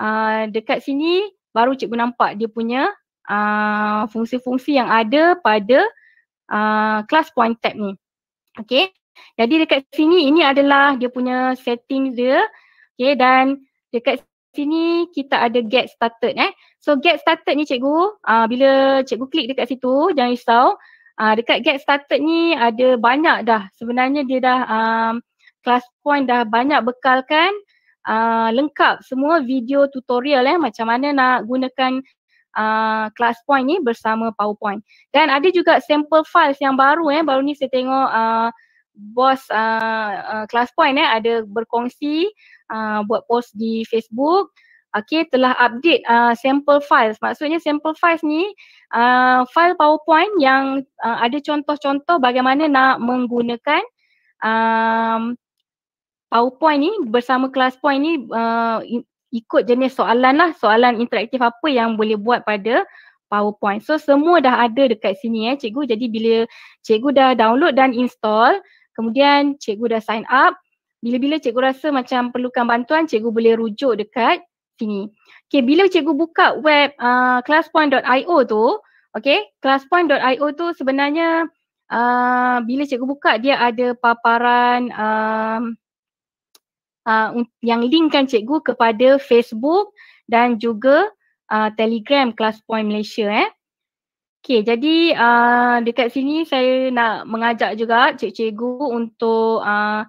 Ah, dekat sini baru cikgu nampak dia punya uh, fungsi-fungsi yang ada pada uh, ah, class point tab ni. Okay. Jadi dekat sini ini adalah dia punya setting dia. Okay dan dekat sini kita ada get started eh. So get started ni cikgu, uh, bila cikgu klik dekat situ jangan risau. Uh, dekat get started ni ada banyak dah sebenarnya dia dah um, class point dah banyak bekalkan uh, lengkap semua video tutorial eh macam mana nak gunakan uh, ah, class point ni bersama powerpoint dan ada juga sample files yang baru eh baru ni saya tengok uh, bos uh, uh, class point eh ada berkongsi uh, buat post di Facebook Okay, telah update uh, sample files. Maksudnya sample files ni uh, file PowerPoint yang uh, ada contoh-contoh bagaimana nak menggunakan um, PowerPoint ni bersama kelas point ni uh, ikut jenis soalan lah soalan interaktif apa yang boleh buat pada PowerPoint. So semua dah ada dekat sini eh cikgu. Jadi bila cikgu dah download dan install, kemudian cikgu dah sign up, bila-bila cikgu rasa macam perlukan bantuan, cikgu boleh rujuk dekat sini. Okay, bila cikgu buka web uh, classpoint.io tu, okay, classpoint.io tu sebenarnya uh, bila cikgu buka dia ada paparan uh, uh, yang linkkan cikgu kepada Facebook dan juga uh, Telegram Class Point Malaysia eh. Okay, jadi uh, dekat sini saya nak mengajak juga cik cikgu untuk uh,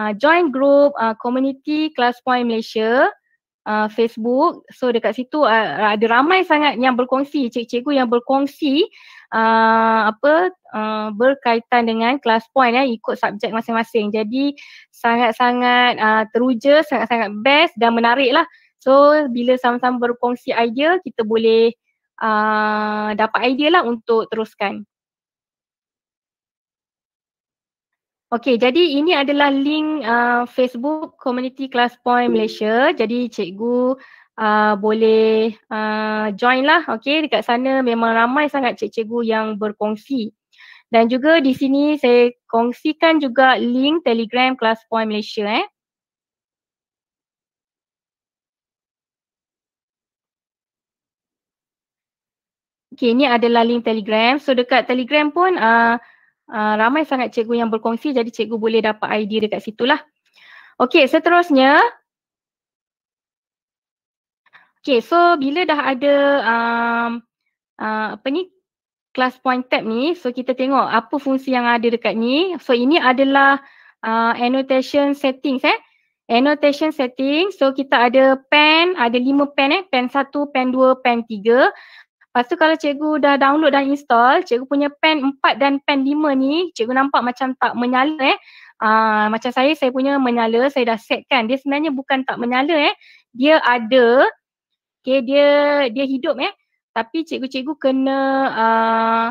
uh, join group uh, community Class Point Malaysia uh, Facebook. So dekat situ uh, ada ramai sangat yang berkongsi, cik cikgu yang berkongsi uh, apa uh, berkaitan dengan kelas point ya ikut subjek masing-masing. Jadi sangat-sangat uh, teruja, sangat-sangat best dan menariklah. So bila sama-sama berkongsi idea, kita boleh uh, dapat idea lah untuk teruskan. Okey, jadi ini adalah link uh, Facebook Community Class Point Malaysia. Jadi cikgu Ah, boleh uh, join lah okay dekat sana memang ramai sangat cikgu-cikgu yang berkongsi dan juga di sini saya kongsikan juga link telegram kelas point Malaysia eh Okay, ini adalah link telegram. So dekat telegram pun uh, uh, ramai sangat cikgu yang berkongsi jadi cikgu boleh dapat ID dekat situ lah. Okay, seterusnya Okay, so bila dah ada um, uh, apa ni class point tab ni, so kita tengok apa fungsi yang ada dekat ni. So ini adalah uh, annotation settings eh. Annotation settings. So kita ada pen, ada lima pen eh. Pen satu, pen dua, pen tiga. Lepas tu kalau cikgu dah download dan install, cikgu punya pen empat dan pen lima ni, cikgu nampak macam tak menyala eh. Uh, macam saya, saya punya menyala, saya dah set kan. Dia sebenarnya bukan tak menyala eh. Dia ada okay, dia dia hidup eh tapi cikgu-cikgu kena uh,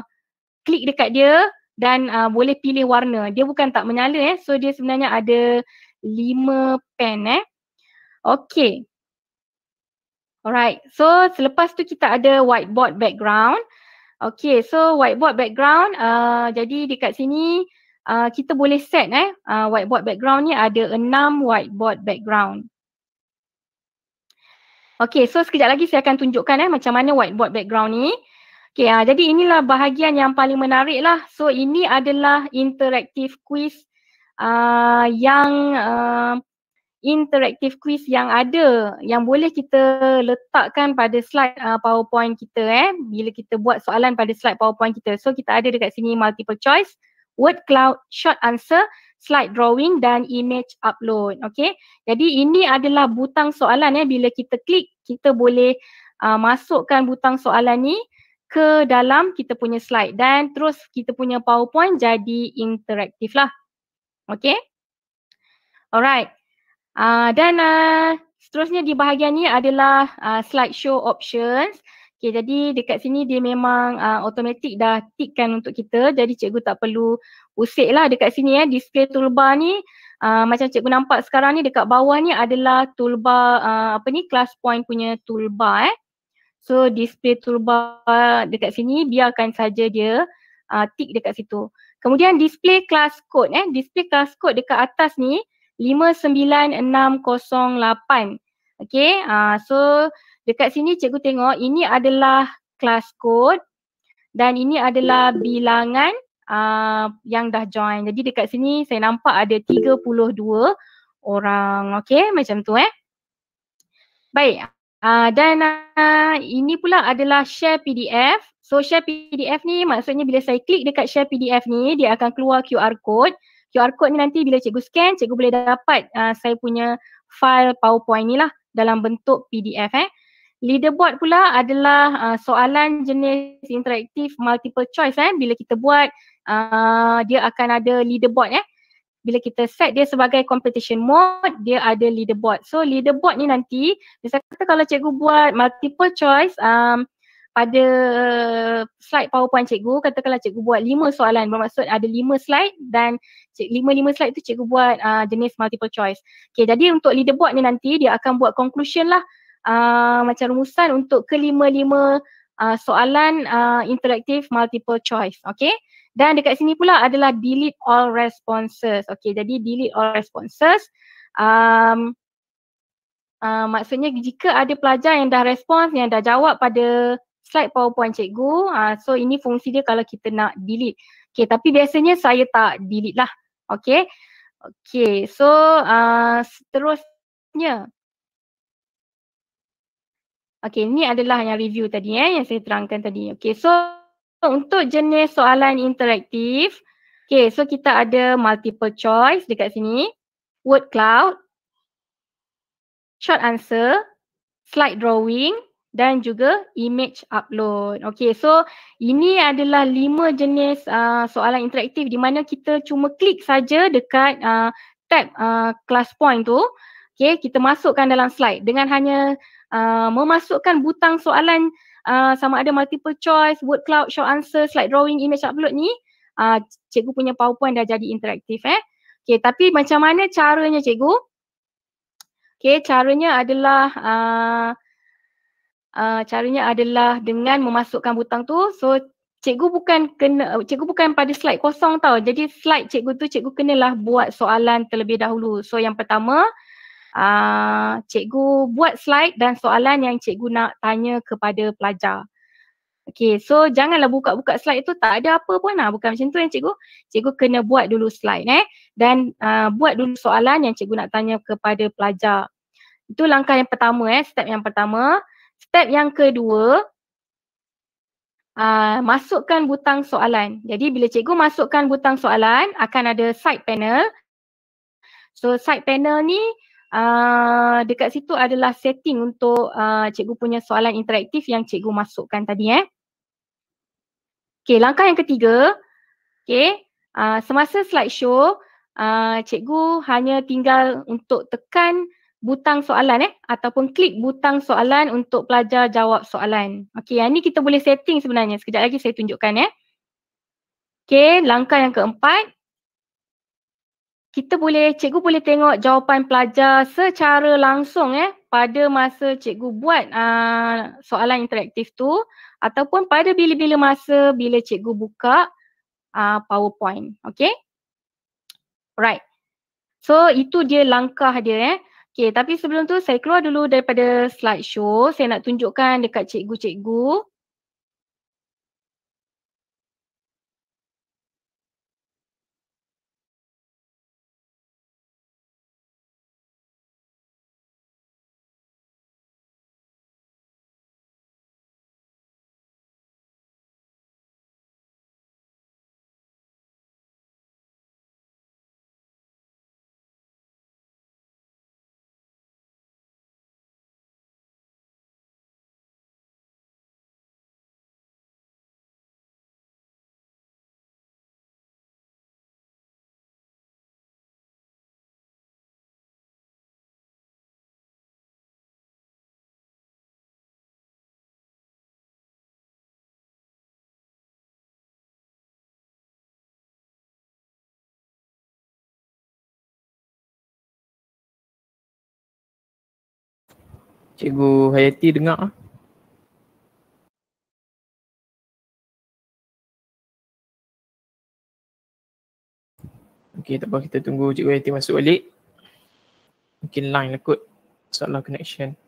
klik dekat dia dan uh, boleh pilih warna. Dia bukan tak menyala eh. So dia sebenarnya ada lima pen eh. Okay. Alright. So selepas tu kita ada whiteboard background. Okay. So whiteboard background. Uh, jadi dekat sini uh, kita boleh set eh. Uh, whiteboard background ni ada enam whiteboard background. Okay, so sekejap lagi saya akan tunjukkan eh macam mana whiteboard background ni. Okay, uh, ah, jadi inilah bahagian yang paling menarik lah. So, ini adalah interactive quiz uh, yang uh, interactive quiz yang ada yang boleh kita letakkan pada slide uh, powerpoint kita eh. Bila kita buat soalan pada slide powerpoint kita. So, kita ada dekat sini multiple choice, word cloud, short answer slide drawing dan image upload. Okay. Jadi ini adalah butang soalan ya. Bila kita klik, kita boleh uh, masukkan butang soalan ni ke dalam kita punya slide dan terus kita punya PowerPoint jadi interaktif lah. Okay. Alright. Uh, dan uh, seterusnya di bahagian ni adalah uh, show options. Okay, jadi dekat sini dia memang uh, automatik dah tickkan untuk kita. Jadi cikgu tak perlu usik lah dekat sini eh display toolbar ni uh, macam cikgu nampak sekarang ni dekat bawah ni adalah toolbar uh, apa ni class point punya toolbar eh so display toolbar dekat sini biarkan saja dia uh, tick dekat situ kemudian display class code eh display class code dekat atas ni 59608 okey uh, so dekat sini cikgu tengok ini adalah class code dan ini adalah bilangan uh, yang dah join. Jadi dekat sini saya nampak ada 32 orang. Okey, macam tu eh. Baik. Uh, dan uh, ini pula adalah share PDF. So share PDF ni maksudnya bila saya klik dekat share PDF ni dia akan keluar QR code. QR code ni nanti bila cikgu scan, cikgu boleh dapat uh, saya punya file PowerPoint ni lah dalam bentuk PDF eh. Leaderboard pula adalah uh, soalan jenis interaktif multiple choice eh bila kita buat uh, dia akan ada leaderboard eh bila kita set dia sebagai competition mode dia ada leaderboard so leaderboard ni nanti misalnya kata kalau cikgu buat multiple choice um, pada uh, slide powerpoint cikgu katakanlah cikgu buat lima soalan bermaksud ada lima slide dan lima-lima slide tu cikgu buat uh, jenis multiple choice okay jadi untuk leaderboard ni nanti dia akan buat conclusion lah Ah, macam rumusan untuk kelima-lima uh, soalan uh, ah, interactive multiple choice. Okay. Dan dekat sini pula adalah delete all responses. Okay. Jadi delete all responses. Um, uh, maksudnya jika ada pelajar yang dah respons, yang dah jawab pada slide powerpoint cikgu. Uh, so ini fungsi dia kalau kita nak delete. Okay. Tapi biasanya saya tak delete lah. Okay. Okay. So uh, seterusnya. Okay, ni adalah yang review tadi eh yang saya terangkan tadi. Okay, so untuk jenis soalan interaktif, okay, so kita ada multiple choice dekat sini, word cloud, short answer, slide drawing dan juga image upload. Okay, so ini adalah lima jenis uh, soalan interaktif di mana kita cuma klik saja dekat uh, tab uh, class point tu, Okay, kita masukkan dalam slide dengan hanya Uh, memasukkan butang soalan uh, sama ada multiple choice, word cloud, short answer, slide drawing, image upload ni uh, cikgu punya powerpoint dah jadi interaktif eh. Okay tapi macam mana caranya cikgu? Okay caranya adalah uh, uh, caranya adalah dengan memasukkan butang tu so cikgu bukan kena cikgu bukan pada slide kosong tau. Jadi slide cikgu tu cikgu kenalah buat soalan terlebih dahulu. So yang pertama Ah, cikgu buat slide dan soalan yang cikgu nak tanya kepada pelajar. Okay, so janganlah buka-buka slide itu tak ada apa pun lah. Bukan macam tu yang cikgu. Cikgu kena buat dulu slide eh. Dan uh, buat dulu soalan yang cikgu nak tanya kepada pelajar. Itu langkah yang pertama eh, step yang pertama. Step yang kedua, uh, masukkan butang soalan. Jadi bila cikgu masukkan butang soalan, akan ada side panel. So side panel ni Ah, dekat situ adalah setting untuk uh, cikgu punya soalan interaktif yang cikgu masukkan tadi eh. Okey, langkah yang ketiga, okey, uh, semasa slideshow, uh, cikgu hanya tinggal untuk tekan butang soalan eh ataupun klik butang soalan untuk pelajar jawab soalan. Okey, yang ni kita boleh setting sebenarnya. Sekejap lagi saya tunjukkan eh. Okey, langkah yang keempat, kita boleh cikgu boleh tengok jawapan pelajar secara langsung eh pada masa cikgu buat uh, soalan interaktif tu ataupun pada bila-bila masa bila cikgu buka uh, PowerPoint okay? right so itu dia langkah dia eh okey tapi sebelum tu saya keluar dulu daripada slide show saya nak tunjukkan dekat cikgu-cikgu Cikgu Hayati dengar ah. Okey, tak apa kita tunggu Cikgu Hayati masuk balik. Mungkin line lah kot. Masalah connection.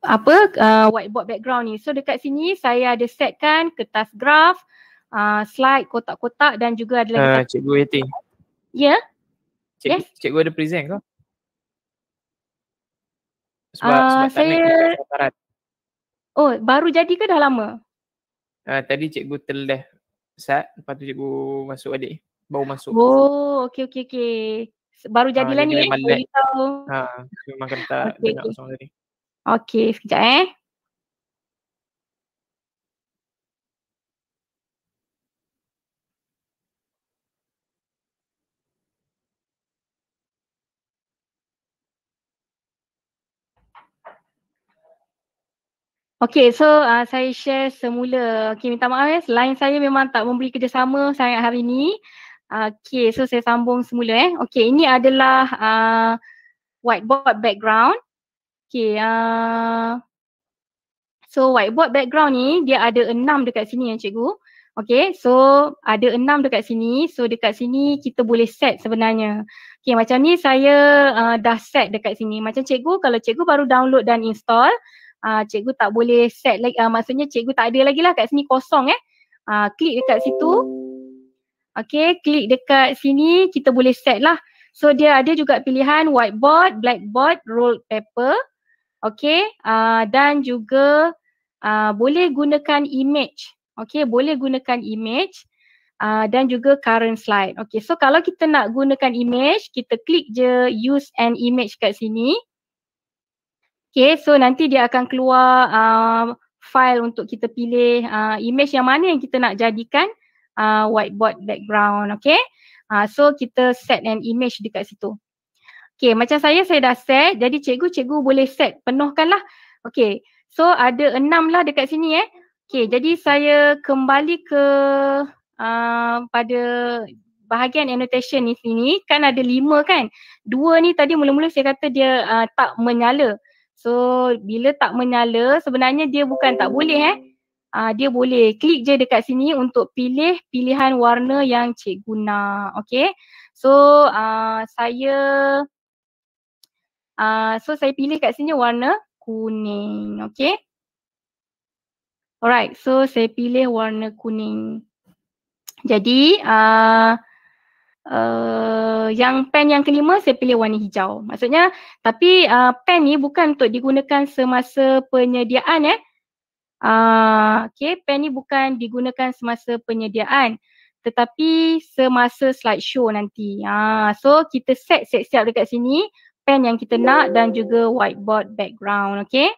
apa uh, whiteboard background ni. So dekat sini saya ada setkan kertas graf, uh, slide kotak-kotak dan juga ada lagi. Uh, cikgu Yati. Ya. Yeah. Cik, yes. Cikgu ada present ke? Sebab, uh, sebab saya... Tak oh baru jadi ke dah lama? Uh, tadi cikgu terleh Sat, lepas tu cikgu masuk balik. Baru masuk. Oh, okey okey okey. Baru jadilah ha, ni. Ha, memang kena tak okay, dengar okay. Okey, sekejap eh. Okay, so uh, saya share semula. Okay, minta maaf eh. Line saya memang tak memberi kerjasama sangat hari ini. Uh, okay, so saya sambung semula eh. Okay, ini adalah uh, whiteboard background. Okay, uh, so whiteboard background ni dia ada enam dekat sini yang cikgu. Okay, so ada enam dekat sini. So dekat sini kita boleh set sebenarnya. Okay, macam ni saya uh, dah set dekat sini. Macam cikgu kalau cikgu baru download dan install, uh, cikgu tak boleh set lagi. Uh, maksudnya cikgu tak ada lagi lah kat sini kosong eh. Uh, klik dekat situ. Okay, klik dekat sini kita boleh set lah. So dia ada juga pilihan whiteboard, blackboard, rolled paper. Okay, uh, ah, dan juga uh, boleh gunakan image. Okay, boleh gunakan image uh, dan juga current slide. Okay, so kalau kita nak gunakan image, kita klik je use an image kat sini. Okay, so nanti dia akan keluar uh, file untuk kita pilih uh, image yang mana yang kita nak jadikan uh, whiteboard background. Okay, uh, so kita set an image dekat situ. Okay macam saya, saya dah set. Jadi cikgu-cikgu boleh set. Penuhkanlah. Okay. So ada enam lah dekat sini eh. Okay jadi saya kembali ke uh, pada bahagian annotation ni sini. Kan ada lima kan. Dua ni tadi mula-mula saya kata dia uh, tak menyala. So bila tak menyala sebenarnya dia bukan tak boleh eh. Uh, dia boleh klik je dekat sini untuk pilih pilihan warna yang cikgu nak. Okay. So uh, saya Uh, so saya pilih kat sini warna kuning. Okay. Alright. So saya pilih warna kuning. Jadi uh, uh, yang pen yang kelima saya pilih warna hijau. Maksudnya tapi uh, pen ni bukan untuk digunakan semasa penyediaan eh. Uh, okay, pen ni bukan digunakan semasa penyediaan tetapi semasa slideshow nanti. Uh, so kita set set siap dekat sini pen yang kita nak dan juga whiteboard background, okay?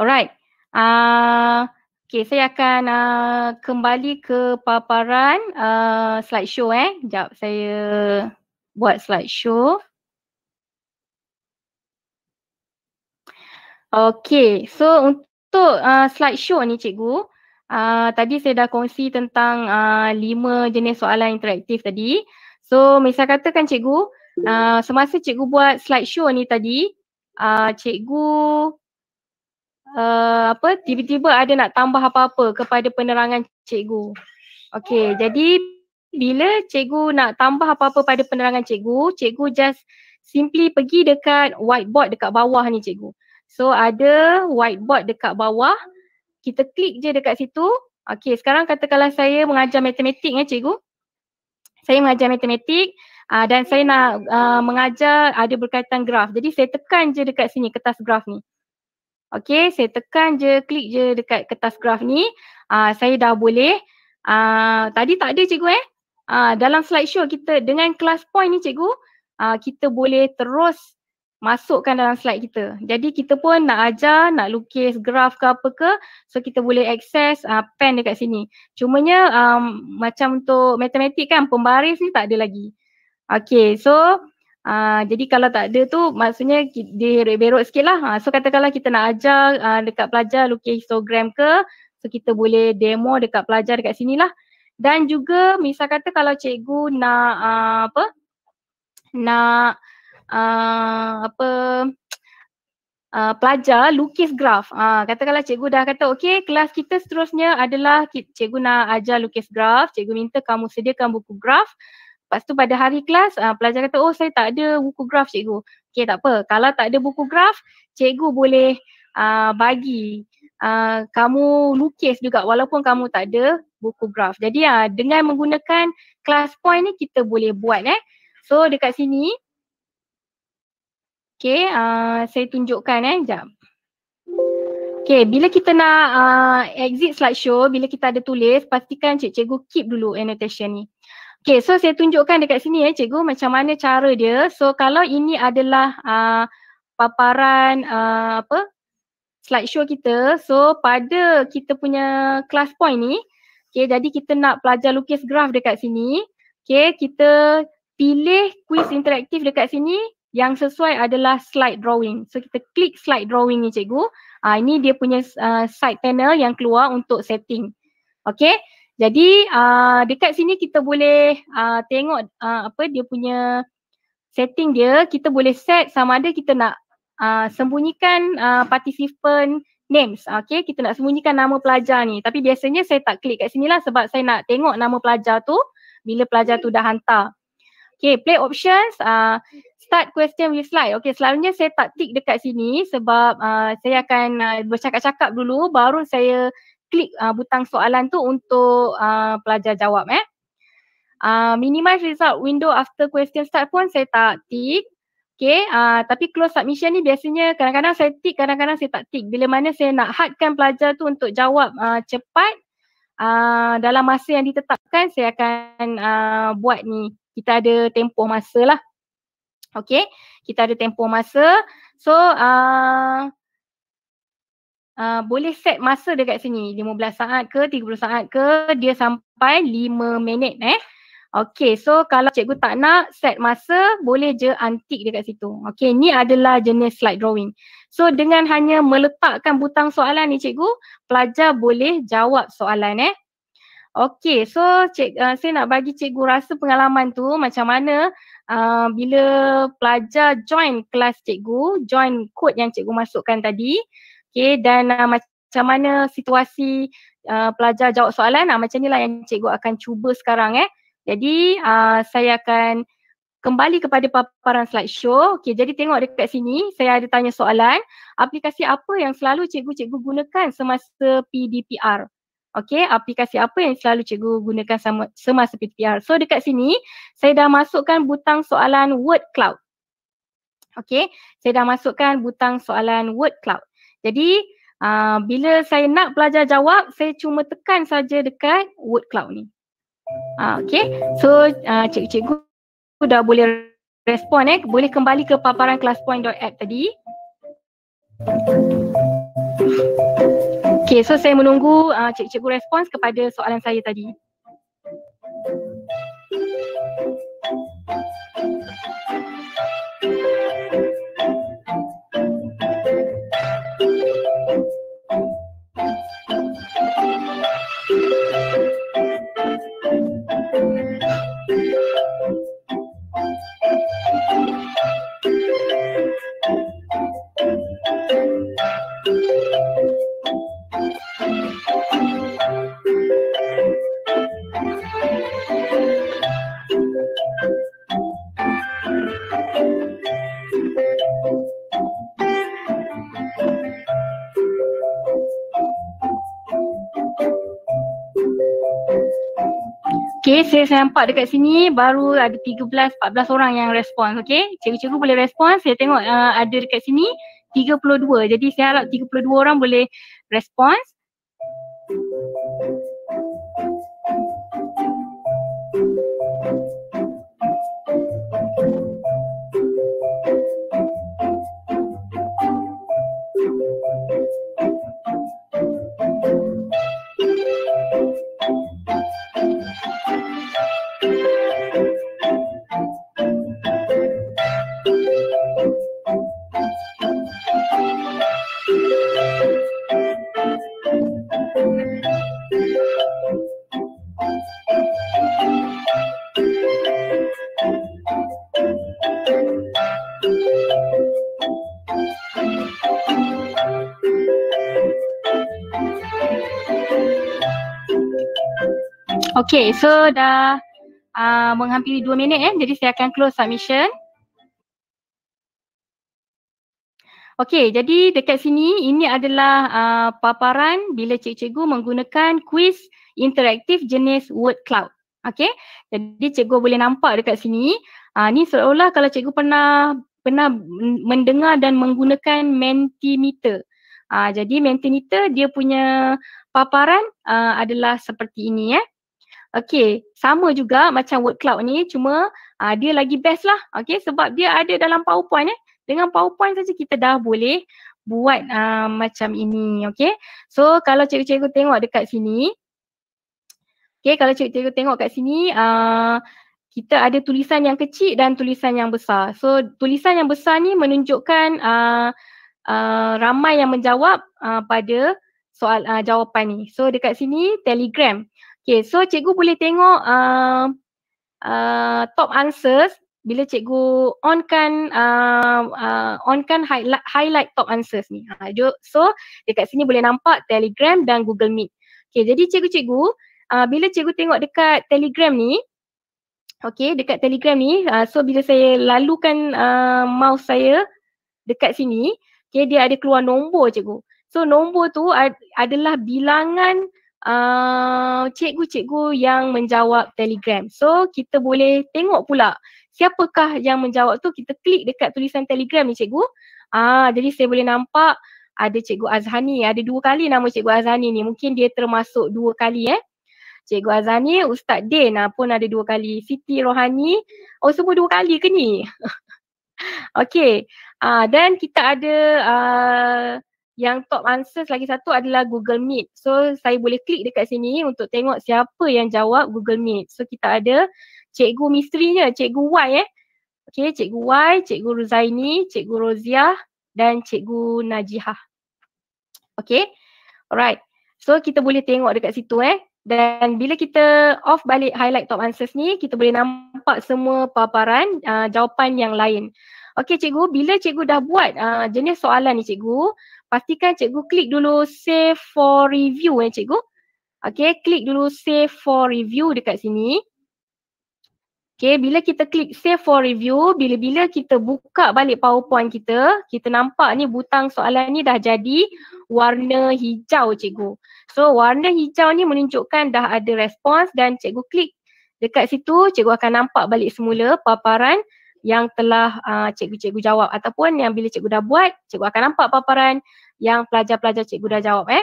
Alright. Uh, ah, okay, saya akan uh, kembali ke paparan uh, slideshow eh. Sekejap, saya buat slideshow. Okay, so untuk uh, slideshow ni cikgu, uh, tadi saya dah kongsi tentang uh, lima jenis soalan interaktif tadi. So misal katakan cikgu, uh, semasa cikgu buat slide show ni tadi, uh, cikgu uh, apa tiba-tiba ada nak tambah apa-apa kepada penerangan cikgu. Okay, jadi bila cikgu nak tambah apa-apa pada penerangan cikgu, cikgu just simply pergi dekat whiteboard dekat bawah ni cikgu. So ada whiteboard dekat bawah, kita klik je dekat situ. Okay, sekarang katakanlah saya mengajar matematik ya cikgu saya mengajar matematik uh, dan saya nak uh, mengajar ada ah, berkaitan graf. Jadi saya tekan je dekat sini kertas graf ni. Okey, saya tekan je, klik je dekat kertas graf ni. Uh, saya dah boleh. Uh, tadi tak ada cikgu eh. Uh, dalam slideshow kita dengan class point ni cikgu, uh, kita boleh terus masukkan dalam slide kita. Jadi kita pun nak ajar, nak lukis graf ke apa ke, so kita boleh akses uh, pen dekat sini. Cumanya um, macam untuk matematik kan, pembaris ni tak ada lagi. Okay, so uh, jadi kalau tak ada tu maksudnya dia berok-berok sikit lah. Uh, so katakanlah kita nak ajar uh, dekat pelajar lukis histogram ke, so kita boleh demo dekat pelajar dekat sini lah. Dan juga misal kata kalau cikgu nak uh, apa, nak uh, apa uh, pelajar lukis graf. Uh, katakanlah cikgu dah kata okey kelas kita seterusnya adalah cikgu nak ajar lukis graf. Cikgu minta kamu sediakan buku graf. Lepas tu pada hari kelas uh, pelajar kata oh saya tak ada buku graf cikgu. Okey tak apa. Kalau tak ada buku graf, cikgu boleh uh, bagi Uh, kamu lukis juga walaupun kamu tak ada buku graf. Jadi uh, dengan menggunakan class point ni kita boleh buat eh. So dekat sini Okay, uh, saya tunjukkan eh, jap. Okay, bila kita nak uh, exit slideshow, bila kita ada tulis, pastikan cikgu keep dulu annotation ni. Okay, so saya tunjukkan dekat sini eh cikgu macam mana cara dia. So kalau ini adalah uh, paparan uh, apa slideshow kita, so pada kita punya class point ni, okay, jadi kita nak pelajar lukis graf dekat sini. Okay, kita pilih quiz interaktif dekat sini, yang sesuai adalah slide drawing. So kita klik slide drawing ni cikgu. Uh, ini dia punya uh, side panel yang keluar untuk setting. Okay. Jadi uh, dekat sini kita boleh uh, tengok uh, apa dia punya setting dia. Kita boleh set sama ada kita nak uh, sembunyikan uh, participant names. Okay. Kita nak sembunyikan nama pelajar ni. Tapi biasanya saya tak klik kat sini lah sebab saya nak tengok nama pelajar tu bila pelajar tu dah hantar. Okay. Play options. Uh, start question with slide. Okay, selalunya saya tak tick dekat sini sebab uh, saya akan uh, bercakap-cakap dulu baru saya klik uh, butang soalan tu untuk uh, pelajar jawab eh. Uh, minimize result window after question start pun saya tak tick. Okay, uh, tapi close submission ni biasanya kadang-kadang saya tick, kadang-kadang saya tak tick. Bila mana saya nak hardkan pelajar tu untuk jawab uh, cepat uh, dalam masa yang ditetapkan, saya akan uh, buat ni. Kita ada tempoh masa lah. Okay, kita ada tempoh masa. So, uh, uh, boleh set masa dekat sini. 15 saat ke 30 saat ke dia sampai 5 minit eh. Okay, so kalau cikgu tak nak set masa, boleh je antik dekat situ. Okay, ni adalah jenis slide drawing. So dengan hanya meletakkan butang soalan ni cikgu, pelajar boleh jawab soalan eh. Okay, so cik, uh, saya nak bagi cikgu rasa pengalaman tu macam mana uh, bila pelajar join kelas cikgu, join kod yang cikgu masukkan tadi. Okay, dan uh, macam mana situasi uh, pelajar jawab soalan. Uh, macam lah yang cikgu akan cuba sekarang eh. Jadi uh, saya akan kembali kepada paparan slideshow. Okay, jadi tengok dekat sini saya ada tanya soalan. Aplikasi apa yang selalu cikgu-cikgu gunakan semasa PDPR? Okay, aplikasi apa yang selalu cikgu gunakan sama, semasa PTR. So dekat sini, saya dah masukkan butang soalan word cloud. Okay, saya dah masukkan butang soalan word cloud. Jadi, uh, bila saya nak belajar jawab, saya cuma tekan saja dekat word cloud ni. Uh, ah, okay, so uh, cikgu-cikgu dah boleh respon eh. Boleh kembali ke paparan classpoint.app tadi. Okay, so saya menunggu uh, cikgu-cikgu respons kepada soalan saya tadi. Thank you. Okay, saya, saya nampak dekat sini baru ada 13, 14 orang yang respon. Okay, cikgu-cikgu boleh respon. Saya tengok uh, ada dekat sini 32. Jadi saya harap 32 orang boleh respon. Okay, so dah uh, menghampiri dua minit eh. Jadi saya akan close submission. Okay, jadi dekat sini ini adalah uh, paparan bila cikgu-cikgu menggunakan kuis interaktif jenis Word Cloud. Okay, Jadi cikgu boleh nampak dekat sini, uh, ni seolah-olah kalau cikgu pernah pernah mendengar dan menggunakan Mentimeter. Uh, jadi Mentimeter dia punya paparan uh, adalah seperti ini eh. Okay, sama juga macam word cloud ni cuma uh, dia lagi best lah. Okay, sebab dia ada dalam powerpoint eh. Dengan powerpoint saja kita dah boleh buat uh, macam ini. Okay, so kalau cikgu-cikgu tengok dekat sini. Okay, kalau cikgu-cikgu tengok kat sini. Uh, kita ada tulisan yang kecil dan tulisan yang besar. So tulisan yang besar ni menunjukkan uh, uh, ramai yang menjawab uh, pada soal uh, jawapan ni. So dekat sini telegram. Okay, so cikgu boleh tengok uh, uh, top answers bila cikgu onkan uh, uh, onkan highlight, highlight top answers ni. Ha, so dekat sini boleh nampak Telegram dan Google Meet. Okay, jadi cikgu-cikgu uh, bila cikgu tengok dekat Telegram ni, okay, dekat Telegram ni, uh, so bila saya lalukan uh, mouse saya dekat sini, okay, dia ada keluar nombor cikgu. So nombor tu ad- adalah bilangan uh, cikgu-cikgu yang menjawab telegram. So kita boleh tengok pula siapakah yang menjawab tu kita klik dekat tulisan telegram ni cikgu. Ah, uh, jadi saya boleh nampak ada cikgu Azhani, ada dua kali nama cikgu Azhani ni. Mungkin dia termasuk dua kali eh. Cikgu Azhani, Ustaz Din ah, pun ada dua kali. Siti Rohani, oh semua dua kali ke ni? Okey. Ah uh, dan kita ada uh, yang top answers lagi satu adalah Google Meet. So saya boleh klik dekat sini untuk tengok siapa yang jawab Google Meet. So kita ada cikgu misterinya, cikgu Y eh. Okay, cikgu Y, cikgu Ruzaini, cikgu Roziah dan cikgu Najihah. Okay, alright. So kita boleh tengok dekat situ eh. Dan bila kita off balik highlight top answers ni, kita boleh nampak semua paparan uh, jawapan yang lain. Okay cikgu, bila cikgu dah buat uh, jenis soalan ni cikgu, pastikan cikgu klik dulu save for review eh cikgu. Okay, klik dulu save for review dekat sini. Okay, bila kita klik save for review, bila-bila kita buka balik PowerPoint kita, kita nampak ni butang soalan ni dah jadi warna hijau cikgu. So, warna hijau ni menunjukkan dah ada respons dan cikgu klik dekat situ, cikgu akan nampak balik semula paparan yang telah uh, cikgu-cikgu jawab ataupun yang bila cikgu dah buat, cikgu akan nampak paparan yang pelajar-pelajar cikgu dah jawab eh.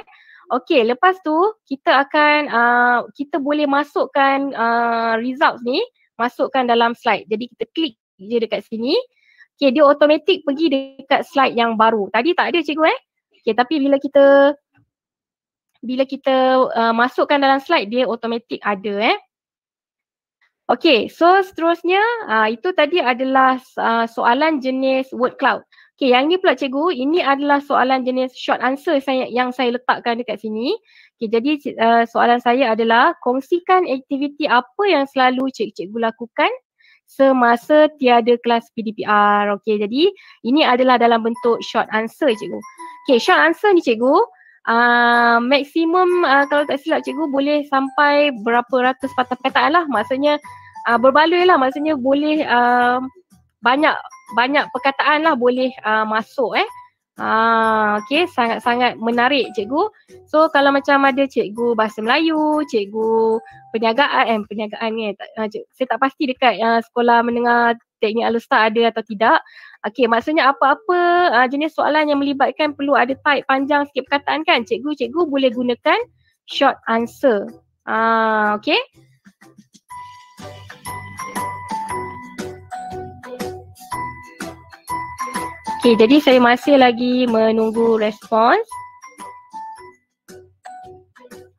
Okey, lepas tu kita akan uh, kita boleh masukkan uh, results ni masukkan dalam slide. Jadi kita klik je dekat sini. Okey, dia automatik pergi dekat slide yang baru. Tadi tak ada cikgu eh. Okey, tapi bila kita bila kita uh, masukkan dalam slide dia automatik ada eh. Okay, so seterusnya uh, itu tadi adalah uh, soalan jenis word cloud. Okay, yang ni pula cikgu, ini adalah soalan jenis short answer saya, yang saya letakkan dekat sini. Okay, jadi uh, soalan saya adalah kongsikan aktiviti apa yang selalu cikgu-cikgu lakukan semasa tiada kelas PDPR. Okay, jadi ini adalah dalam bentuk short answer cikgu. Okay, short answer ni cikgu, Uh, maksimum uh, kalau tak silap cikgu boleh sampai berapa ratus patah petak lah maksudnya uh, berbaloi lah maksudnya boleh uh, banyak banyak perkataan lah boleh uh, masuk eh. Uh, ah, okay sangat-sangat menarik cikgu. So kalau macam ada cikgu bahasa Melayu, cikgu perniagaan, eh perniagaan ni eh, uh, saya tak pasti dekat uh, sekolah menengah teknik alustar ada atau tidak. Okay maksudnya apa-apa uh, jenis soalan yang melibatkan perlu ada type panjang sikit perkataan kan cikgu-cikgu boleh gunakan short answer. Uh, okay. Okey, jadi saya masih lagi menunggu respons.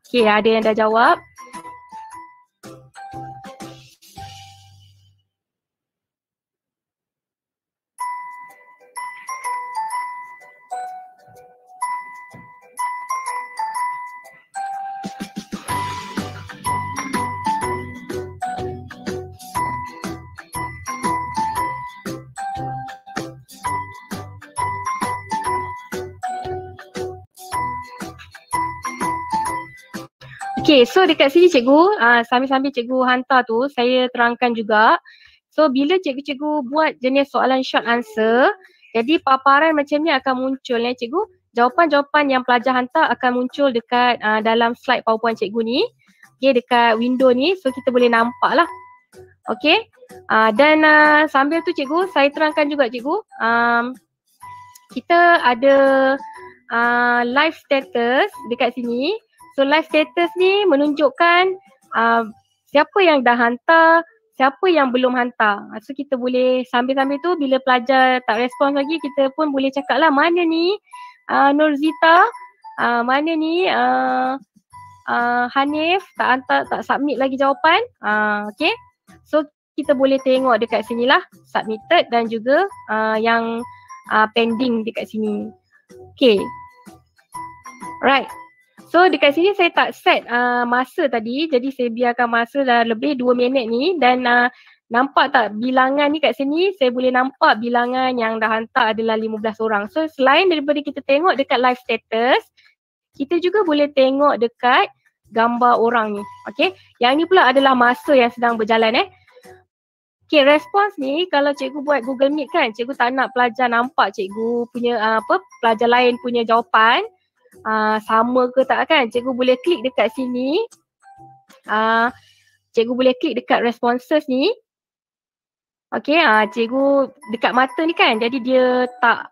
Okey, ada yang dah jawab? Okay, so dekat sini cikgu, uh, sambil-sambil cikgu hantar tu, saya terangkan juga. So, bila cikgu-cikgu buat jenis soalan short answer, jadi paparan macam ni akan muncul ya cikgu. Jawapan-jawapan yang pelajar hantar akan muncul dekat uh, dalam slide powerpoint cikgu ni. Okay, dekat window ni. So, kita boleh nampak lah. Okay. Uh, ah, dan uh, sambil tu cikgu, saya terangkan juga cikgu. Um, kita ada uh, live status dekat sini. So live status ni menunjukkan uh, siapa yang dah hantar, siapa yang belum hantar. Ah, so kita boleh sambil-sambil tu bila pelajar tak respon lagi kita pun boleh cakap lah mana ni uh, Nurzita, uh, mana ni uh, uh, Hanif tak hantar, tak submit lagi jawapan. Uh, okay. So kita boleh tengok dekat sini lah submitted dan juga uh, yang uh, pending dekat sini. Okay. Right. So dekat sini saya tak set uh, masa tadi jadi saya biarkan masa dah lebih 2 minit ni dan uh, nampak tak bilangan ni kat sini saya boleh nampak bilangan yang dah hantar adalah 15 orang. So selain daripada kita tengok dekat live status kita juga boleh tengok dekat gambar orang ni. Okay. Yang ni pula adalah masa yang sedang berjalan eh. Okay, respons ni kalau cikgu buat Google Meet kan, cikgu tak nak pelajar nampak cikgu punya uh, apa, pelajar lain punya jawapan uh, sama ke tak kan cikgu boleh klik dekat sini uh, cikgu boleh klik dekat responses ni okey uh, cikgu dekat mata ni kan jadi dia tak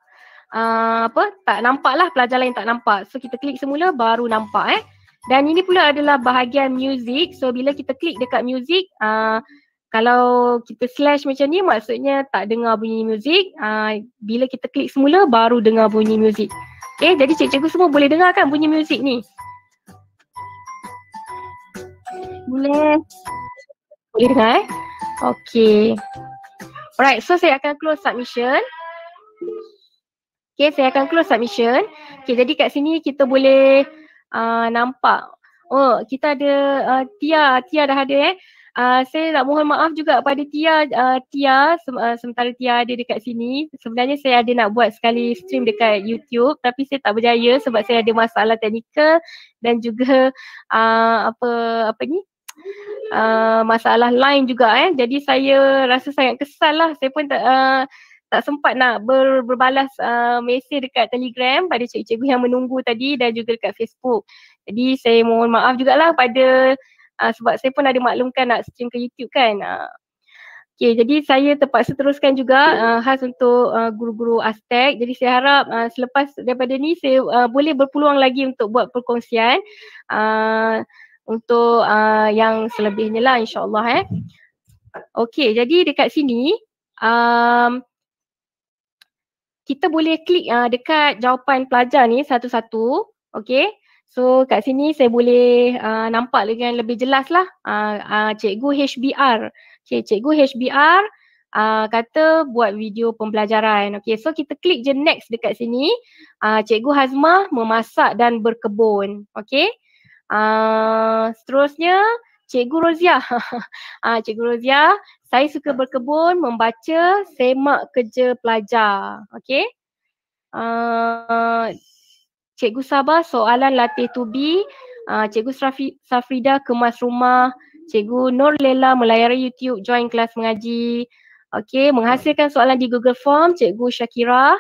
uh, apa tak nampak lah pelajar lain tak nampak so kita klik semula baru nampak eh dan ini pula adalah bahagian music so bila kita klik dekat music uh, kalau kita slash macam ni maksudnya tak dengar bunyi muzik uh, bila kita klik semula baru dengar bunyi muzik Okay, eh, jadi cikgu-cikgu semua boleh dengar kan bunyi muzik ni? Boleh. Boleh dengar eh? Okay. Alright, so saya akan close submission. Okay, saya akan close submission. Okay, jadi kat sini kita boleh uh, nampak. Oh, kita ada uh, Tia. Tia dah ada eh uh, saya nak mohon maaf juga pada Tia uh, Tia sem- uh, sementara Tia ada dekat sini sebenarnya saya ada nak buat sekali stream dekat YouTube tapi saya tak berjaya sebab saya ada masalah teknikal dan juga uh, apa apa ni Uh, masalah lain juga eh. Jadi saya rasa sangat kesal lah. Saya pun tak, uh, tak sempat nak ber, berbalas uh, mesej dekat telegram pada cikgu-cikgu yang menunggu tadi dan juga dekat Facebook. Jadi saya mohon maaf jugalah pada uh, sebab saya pun ada maklumkan nak stream ke YouTube kan. Uh. Okay, jadi saya terpaksa teruskan juga uh, khas untuk uh, guru-guru Aztec. Jadi saya harap uh, selepas daripada ni saya uh, boleh berpeluang lagi untuk buat perkongsian uh, untuk uh, yang selebihnya lah insyaAllah eh. Okay, jadi dekat sini um, kita boleh klik uh, dekat jawapan pelajar ni satu-satu. Okay, So kat sini saya boleh uh, nampak yang lebih jelas lah uh, uh, cikgu HBR. Okay, cikgu HBR uh, kata buat video pembelajaran. Okay, so kita klik je next dekat sini. Uh, cikgu Hazma memasak dan berkebun. Okay. Uh, seterusnya, Cikgu Rozia. uh, Cikgu Rozia, saya suka berkebun, membaca, semak kerja pelajar. Okay. Uh, Cikgu Sabah soalan latih to be. Uh, Cikgu Safri, Safrida kemas rumah. Cikgu Nur Lela melayari YouTube join kelas mengaji. Okey, menghasilkan soalan di Google Form. Cikgu Shakira.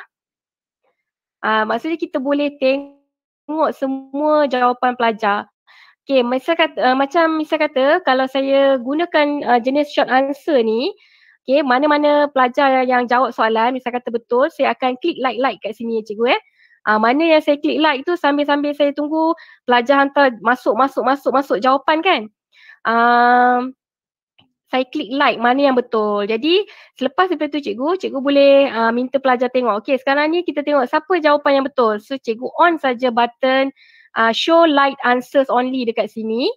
Uh, maksudnya kita boleh tengok semua jawapan pelajar. Okey, misal kata, uh, macam misal kata kalau saya gunakan uh, jenis short answer ni, okey, mana-mana pelajar yang, jawab soalan misal kata betul, saya akan klik like-like kat sini ya cikgu eh. Uh, mana yang saya klik like tu sambil-sambil saya tunggu pelajar hantar masuk-masuk-masuk-masuk jawapan kan. Um, saya klik like mana yang betul. Jadi selepas daripada tu cikgu, cikgu boleh uh, minta pelajar tengok. Okey sekarang ni kita tengok siapa jawapan yang betul. So cikgu on saja button uh, show like answers only dekat sini.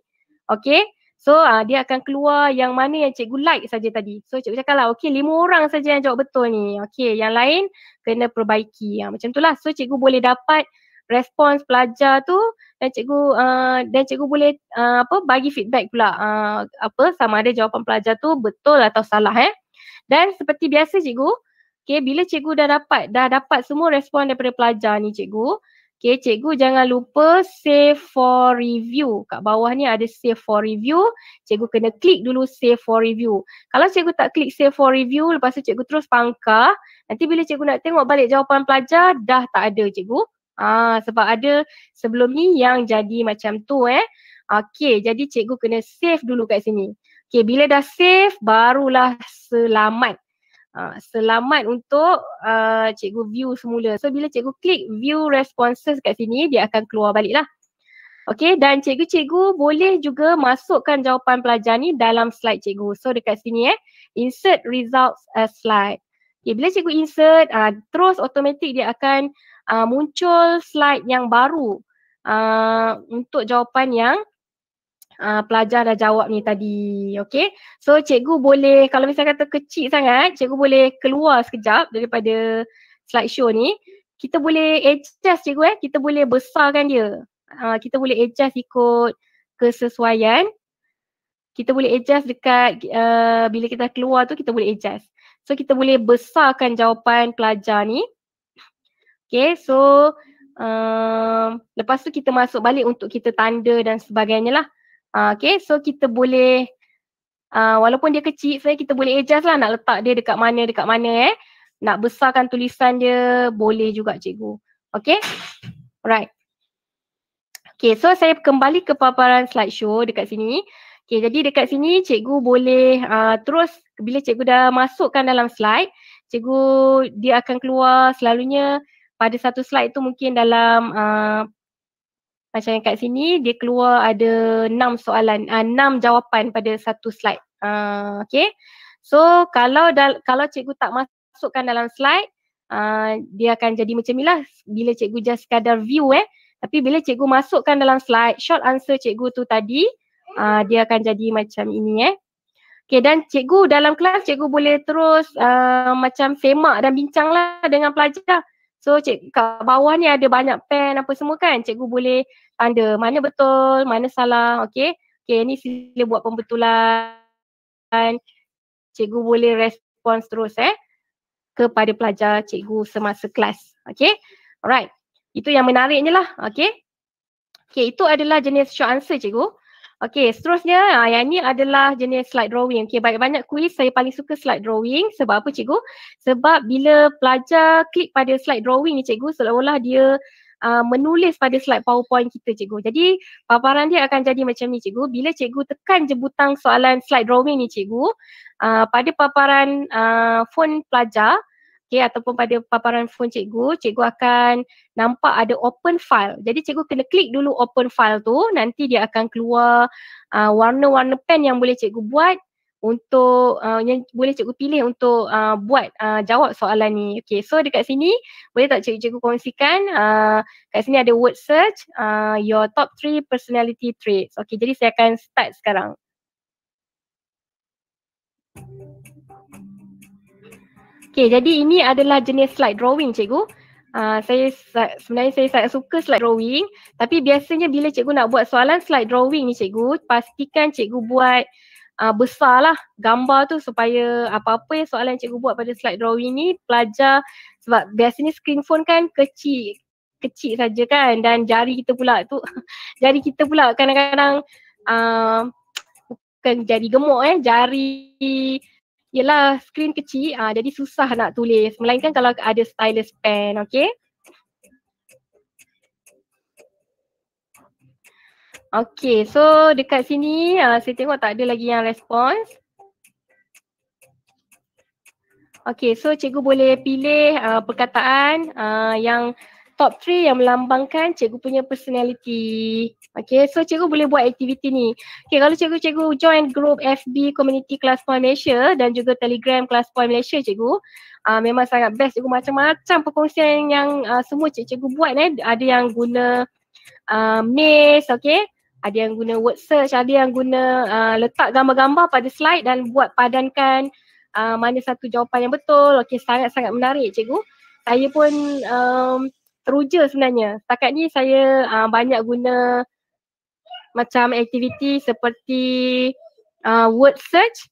Okey. So uh, dia akan keluar yang mana yang cikgu like saja tadi. So cikgu cakap lah, okay lima orang saja yang jawab betul ni. Okay yang lain kena perbaiki. Uh, macam tu lah. So cikgu boleh dapat respons pelajar tu dan cikgu uh, dan cikgu boleh uh, apa bagi feedback pula uh, apa sama ada jawapan pelajar tu betul atau salah eh. Dan seperti biasa cikgu, okay, bila cikgu dah dapat dah dapat semua respon daripada pelajar ni cikgu, Okay, cikgu jangan lupa save for review. Kat bawah ni ada save for review. Cikgu kena klik dulu save for review. Kalau cikgu tak klik save for review, lepas tu cikgu terus pangkah. Nanti bila cikgu nak tengok balik jawapan pelajar, dah tak ada cikgu. Ah, sebab ada sebelum ni yang jadi macam tu eh. Okay, jadi cikgu kena save dulu kat sini. Okay, bila dah save, barulah selamat. Ha, selamat untuk uh, cikgu view semula. So bila cikgu klik view responses kat sini dia akan keluar balik lah. Okay dan cikgu-cikgu boleh juga masukkan jawapan pelajar ni dalam slide cikgu. So dekat sini eh insert results as slide. Okay bila cikgu insert uh, terus automatik dia akan uh, muncul slide yang baru uh, untuk jawapan yang uh, pelajar dah jawab ni tadi. Okay. So cikgu boleh, kalau misalnya kata kecil sangat, cikgu boleh keluar sekejap daripada slideshow ni. Kita boleh adjust cikgu eh. Kita boleh besarkan dia. Uh, kita boleh adjust ikut kesesuaian. Kita boleh adjust dekat uh, bila kita keluar tu kita boleh adjust. So kita boleh besarkan jawapan pelajar ni. Okay so uh, lepas tu kita masuk balik untuk kita tanda dan sebagainya lah. Uh, okay, so kita boleh uh, walaupun dia kecil saya kita boleh adjust lah nak letak dia dekat mana dekat mana eh. Nak besarkan tulisan dia boleh juga cikgu. Okay, right. Okay, so saya kembali ke paparan slideshow dekat sini. Okay, jadi dekat sini cikgu boleh uh, terus bila cikgu dah masukkan dalam slide, cikgu dia akan keluar selalunya pada satu slide tu mungkin dalam uh, macam kat sini dia keluar ada enam soalan, ah, enam uh, jawapan pada satu slide. Uh, ah, okay. So kalau kalau cikgu tak masukkan dalam slide, uh, dia akan jadi macam ni lah bila cikgu just sekadar view eh. Tapi bila cikgu masukkan dalam slide, short answer cikgu tu tadi, uh, dia akan jadi macam ini eh. Okay dan cikgu dalam kelas cikgu boleh terus uh, macam semak dan bincang lah dengan pelajar. So cik, kat bawah ni ada banyak pen apa semua kan cikgu boleh tanda mana betul, mana salah, okay. Okay ni sila buat pembetulan. Cikgu boleh respons terus eh kepada pelajar cikgu semasa kelas. Okay. Alright. Itu yang menariknya lah. Okay. Okay itu adalah jenis short answer cikgu. Okey, seterusnya uh, yang ni adalah jenis slide drawing. Okay, banyak-banyak kuis saya paling suka slide drawing. Sebab apa cikgu? Sebab bila pelajar klik pada slide drawing ni cikgu, seolah-olah dia uh, menulis pada slide powerpoint kita cikgu. Jadi paparan dia akan jadi macam ni cikgu. Bila cikgu tekan je butang soalan slide drawing ni cikgu, uh, pada paparan uh, phone pelajar, okay, ataupun pada paparan phone cikgu, cikgu akan nampak ada open file. Jadi cikgu kena klik dulu open file tu, nanti dia akan keluar uh, warna-warna pen yang boleh cikgu buat untuk uh, yang boleh cikgu pilih untuk uh, buat uh, jawab soalan ni. Okay, so dekat sini boleh tak cikgu-cikgu kongsikan uh, kat sini ada word search uh, your top three personality traits. Okay, jadi saya akan start sekarang. Okay, jadi ini adalah jenis slide drawing cikgu. Uh, saya sebenarnya saya sangat suka slide drawing tapi biasanya bila cikgu nak buat soalan slide drawing ni cikgu pastikan cikgu buat uh, lah gambar tu supaya apa-apa yang soalan cikgu buat pada slide drawing ni pelajar sebab biasanya screen phone kan kecil kecil saja kan dan jari kita pula tu jari kita pula kadang-kadang uh, bukan jari gemuk eh jari ialah skrin kecil uh, jadi susah nak tulis melainkan kalau ada stylus pen okey Okay, so dekat sini uh, saya tengok tak ada lagi yang respons. Okay, so cikgu boleh pilih uh, perkataan uh, yang top 3 yang melambangkan cikgu punya personality. Okay, so cikgu boleh buat aktiviti ni. Okay, kalau cikgu-cikgu join group FB Community Class Point Malaysia dan juga Telegram Class Point Malaysia cikgu, uh, memang sangat best cikgu macam-macam perkongsian yang uh, semua cikgu-cikgu buat eh. Ada yang guna uh, Maze, okay. Ada yang guna word search, ada yang guna uh, letak gambar-gambar pada slide dan buat padankan uh, mana satu jawapan yang betul. Okay, sangat-sangat menarik cikgu. Saya pun um, teruja sebenarnya. Setakat ni saya uh, banyak guna macam aktiviti seperti uh, word search.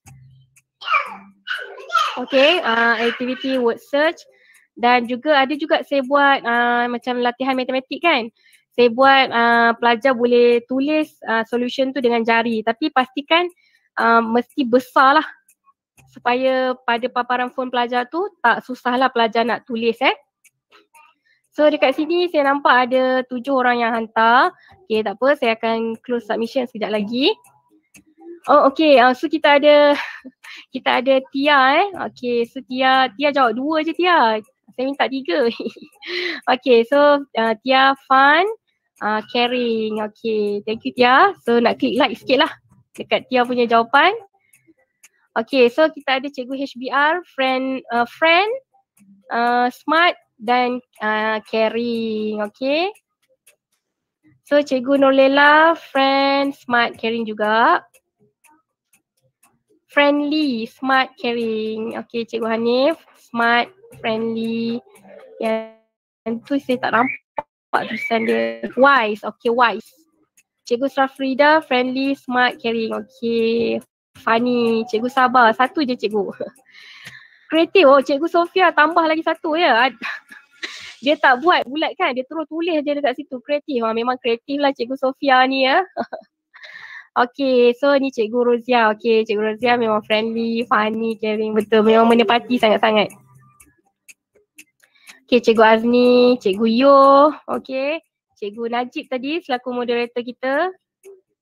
Okay, uh, ah, aktiviti word search. Dan juga ada juga saya buat uh, macam latihan matematik kan. Saya buat uh, pelajar boleh tulis uh, solution tu dengan jari. Tapi pastikan uh, mesti besar lah. Supaya pada paparan phone pelajar tu tak susahlah pelajar nak tulis eh. So dekat sini saya nampak ada tujuh orang yang hantar. Okay tak apa saya akan close submission sekejap lagi. Oh okay uh, so kita ada kita ada Tia eh. Okay so Tia, Tia jawab dua je Tia. Saya minta tiga. okay so uh, Tia fun, uh, caring. Okay thank you Tia. So nak klik like sikit lah dekat Tia punya jawapan. Okay so kita ada cikgu HBR, friend, uh, friend, uh, smart, dan uh, caring, okay. So Cikgu Nolela, friend, smart, caring juga. Friendly, smart, caring. Okay Cikgu Hanif, smart, friendly. Yang, yang tu saya tak nampak tulisan dia. Wise, okay wise. Cikgu Safrida, friendly, smart, caring. Okay, funny. Cikgu Sabah, satu je cikgu. kreatif. Oh, Cikgu Sofia tambah lagi satu ya. Dia tak buat bulat kan? Dia terus tulis je dekat situ. Kreatif. Ha, memang kreatif lah Cikgu Sofia ni ya. Okay, so ni Cikgu Rozia. Okay, Cikgu Rozia memang friendly, funny, caring. Betul, memang menepati sangat-sangat. Okay, Cikgu Azni, Cikgu Yo, okay. Cikgu Najib tadi selaku moderator kita.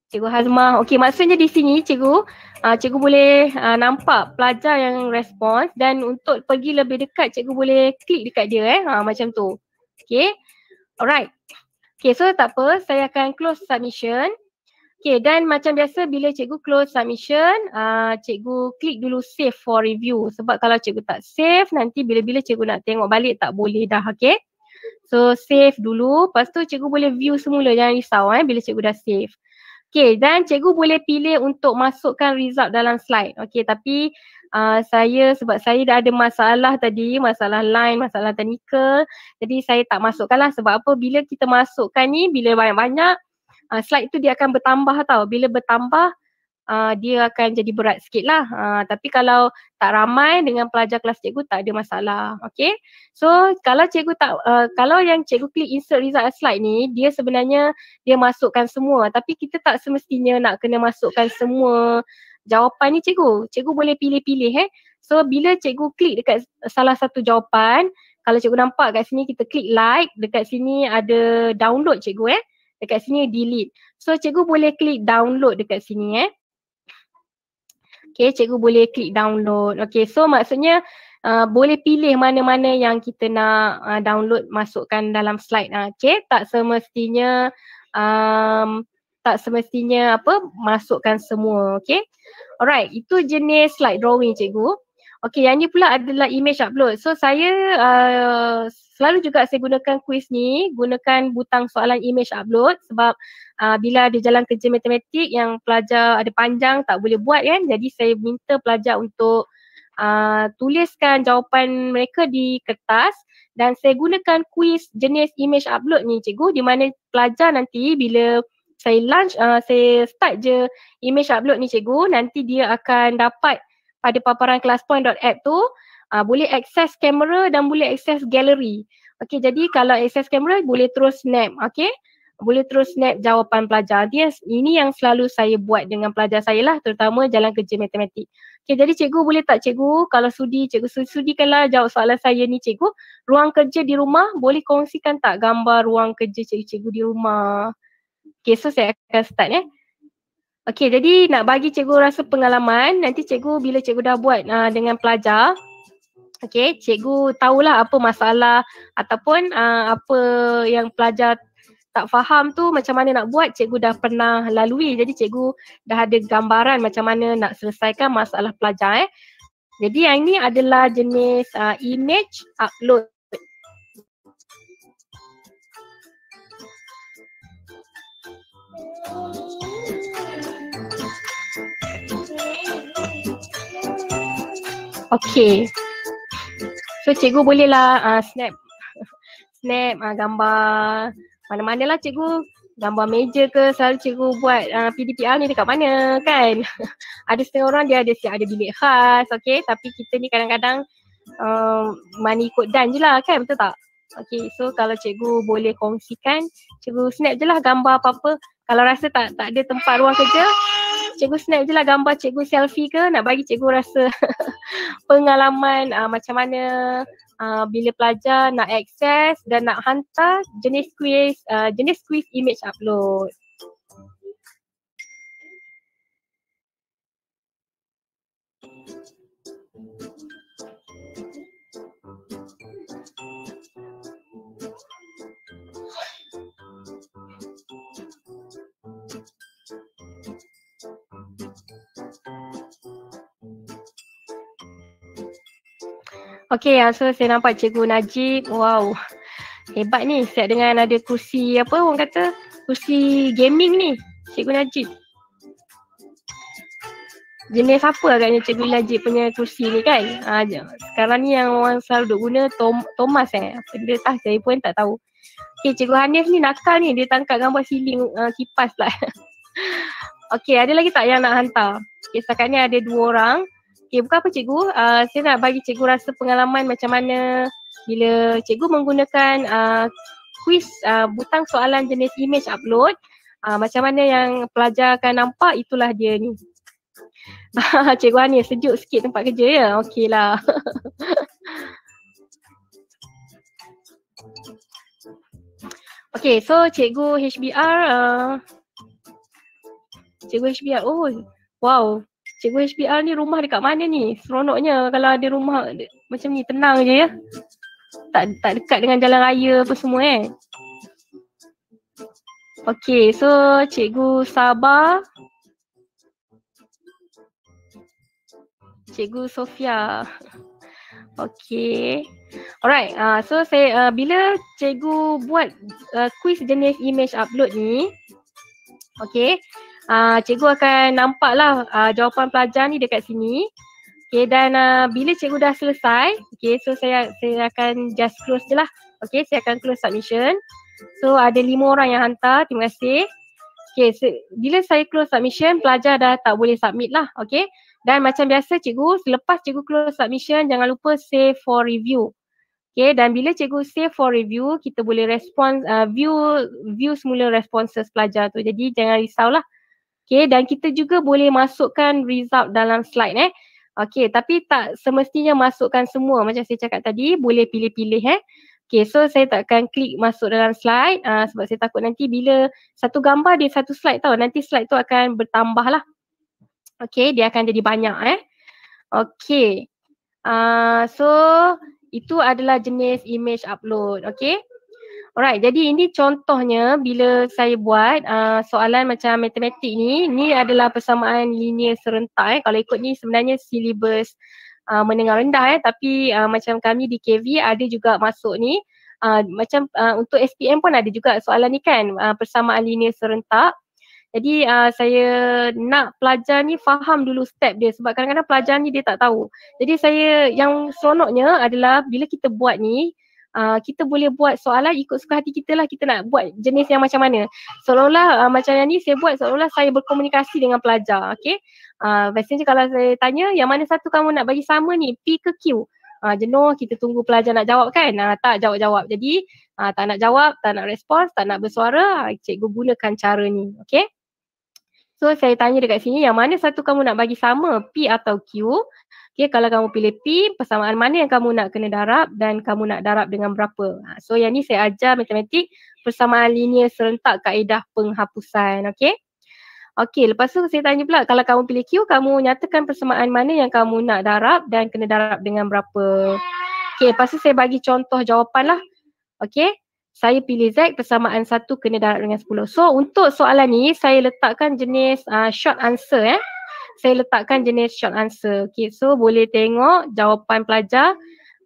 Cikgu Hazmah. Okey, maksudnya di sini cikgu, uh, cikgu boleh uh, nampak pelajar yang respons dan untuk pergi lebih dekat cikgu boleh klik dekat dia eh. Uh, macam tu. Okey. Alright. Okey, so tak apa, saya akan close submission. Okey, dan macam biasa bila cikgu close submission, uh, cikgu klik dulu save for review sebab kalau cikgu tak save nanti bila-bila cikgu nak tengok balik tak boleh dah, okey. So save dulu, lepas tu cikgu boleh view semula jangan risau eh bila cikgu dah save. Okay, dan cikgu boleh pilih untuk masukkan result dalam slide. Okay, tapi uh, saya sebab saya dah ada masalah tadi, masalah line, masalah teknikal. Jadi saya tak masukkanlah sebab apa bila kita masukkan ni, bila banyak-banyak uh, slide tu dia akan bertambah tau. Bila bertambah, uh, dia akan jadi berat sikit lah. Uh, tapi kalau tak ramai dengan pelajar kelas cikgu tak ada masalah. Okay. So kalau cikgu tak, uh, kalau yang cikgu klik insert result slide ni, dia sebenarnya dia masukkan semua. Tapi kita tak semestinya nak kena masukkan semua jawapan ni cikgu. Cikgu boleh pilih-pilih eh. So bila cikgu klik dekat salah satu jawapan, kalau cikgu nampak kat sini kita klik like, dekat sini ada download cikgu eh. Dekat sini delete. So cikgu boleh klik download dekat sini eh. Okay, cikgu boleh klik download. Okay, so maksudnya uh, boleh pilih mana-mana yang kita nak uh, download masukkan dalam slide. Uh, ah, okay, tak semestinya um, tak semestinya apa masukkan semua. Okay, alright itu jenis slide drawing cikgu. Okay, yang ni pula adalah image upload. So saya uh, selalu juga saya gunakan kuis ni, gunakan butang soalan image upload sebab uh, bila ada jalan kerja matematik yang pelajar ada panjang tak boleh buat kan. Jadi saya minta pelajar untuk uh, tuliskan jawapan mereka di kertas dan saya gunakan kuis jenis image upload ni cikgu di mana pelajar nanti bila saya launch, uh, saya start je image upload ni cikgu, nanti dia akan dapat pada paparan classpoint.app tu uh, boleh access kamera dan boleh access gallery. Okey jadi kalau access kamera boleh terus snap okey boleh terus snap jawapan pelajar. Dia ini yang selalu saya buat dengan pelajar saya lah terutama jalan kerja matematik. Okey jadi cikgu boleh tak cikgu kalau sudi cikgu sudikanlah jawab soalan saya ni cikgu. Ruang kerja di rumah boleh kongsikan tak gambar ruang kerja cikgu-cikgu di rumah? Okey so saya akan start eh. Okey, jadi nak bagi cikgu rasa pengalaman, nanti cikgu bila cikgu dah buat uh, dengan pelajar, okey, cikgu tahulah apa masalah ataupun uh, apa yang pelajar tak faham tu macam mana nak buat, cikgu dah pernah lalui. Jadi cikgu dah ada gambaran macam mana nak selesaikan masalah pelajar eh. Jadi yang ini adalah jenis uh, image upload. Thank you. Okay. So cikgu bolehlah uh, snap snap uh, gambar mana-mana lah cikgu. Gambar meja ke selalu cikgu buat uh, PDPR ni dekat mana kan. ada setengah orang dia ada siap ada bilik khas okay. Tapi kita ni kadang-kadang um, money ikut dan je lah kan betul tak? Okay so kalau cikgu boleh kongsikan cikgu snap je lah gambar apa-apa. Kalau rasa tak tak ada tempat ruang kerja cikgu snap je lah gambar cikgu selfie ke nak bagi cikgu rasa pengalaman uh, macam mana uh, bila pelajar nak access dan nak hantar jenis quiz uh, ah, jenis quiz image upload. Okay, ah, so saya nampak Cikgu Najib. Wow, hebat ni. Set dengan ada kursi apa orang kata? Kursi gaming ni, Cikgu Najib. Jenis apa agaknya Cikgu Najib punya kursi ni kan? Ha, sekarang ni yang orang selalu duk guna Tom, Thomas eh. Benda tak, saya pun tak tahu. Okay, Cikgu Hanif ni nakal ni. Dia tangkap gambar siling uh, kipas lah. okay, ada lagi tak yang nak hantar? Okay, setakat ni ada dua orang. Okay, bukan apa cikgu. Uh, saya nak bagi cikgu rasa pengalaman macam mana bila cikgu menggunakan uh, quiz uh, butang soalan jenis image upload. Uh, macam mana yang pelajar akan nampak, itulah dia ni. cikgu Ani, sejuk sikit tempat kerja ya? Okey lah. Okey, so cikgu HBR uh, Cikgu HBR, oh wow, Cikgu HBR ni rumah dekat mana ni? Seronoknya kalau ada rumah macam ni tenang je ya. Tak tak dekat dengan jalan raya apa semua eh. Okay so cikgu Sabah Cikgu Sofia Okay Alright uh, so saya uh, bila cikgu buat uh, quiz jenis image upload ni Okay uh, cikgu akan nampaklah uh, jawapan pelajar ni dekat sini. Okay dan uh, bila cikgu dah selesai, okay so saya saya akan just close je lah. Okay saya akan close submission. So ada lima orang yang hantar, terima kasih. Okay so, bila saya close submission, pelajar dah tak boleh submit lah. Okay dan macam biasa cikgu, selepas cikgu close submission jangan lupa save for review. Okay dan bila cikgu save for review, kita boleh respond, uh, view view semula responses pelajar tu. Jadi jangan risaulah. lah. Okay dan kita juga boleh masukkan result dalam slide eh. Okay tapi tak semestinya masukkan semua macam saya cakap tadi boleh pilih-pilih eh. Okay so saya takkan klik masuk dalam slide uh, sebab saya takut nanti bila satu gambar dia satu slide tau nanti slide tu akan bertambah lah. Okay dia akan jadi banyak eh. Okay uh, ah, so itu adalah jenis image upload okay. Alright, jadi ini contohnya bila saya buat uh, soalan macam matematik ni, ni adalah persamaan linear serentak eh. Kalau ikut ni sebenarnya silibus uh, menengah rendah eh. Tapi uh, macam kami di KV ada juga masuk ni. Uh, macam uh, untuk SPM pun ada juga soalan ni kan, uh, persamaan linear serentak. Jadi uh, saya nak pelajar ni faham dulu step dia sebab kadang-kadang pelajar ni dia tak tahu. Jadi saya yang seronoknya adalah bila kita buat ni, uh, kita boleh buat soalan ikut suka hati kita lah kita nak buat jenis yang macam mana. Seolah-olah uh, macam yang ni saya buat seolah-olah saya berkomunikasi dengan pelajar. Okay. Uh, ah, biasanya kalau saya tanya yang mana satu kamu nak bagi sama ni P ke Q? Uh, jenuh kita tunggu pelajar nak jawab kan uh, tak jawab-jawab jadi uh, tak nak jawab tak nak respons tak nak bersuara uh, cikgu gunakan cara ni okey so saya tanya dekat sini yang mana satu kamu nak bagi sama P atau Q Okay, kalau kamu pilih P, persamaan mana yang kamu nak kena darab dan kamu nak darab dengan berapa. Ha, so yang ni saya ajar matematik persamaan linear serentak kaedah penghapusan. Okay. Okay, lepas tu saya tanya pula kalau kamu pilih Q, kamu nyatakan persamaan mana yang kamu nak darab dan kena darab dengan berapa. Okay, lepas tu saya bagi contoh jawapan lah. Okay, saya pilih Z, persamaan satu kena darab dengan sepuluh. So untuk soalan ni, saya letakkan jenis uh, short answer eh saya letakkan jenis short answer. Okay, so boleh tengok jawapan pelajar.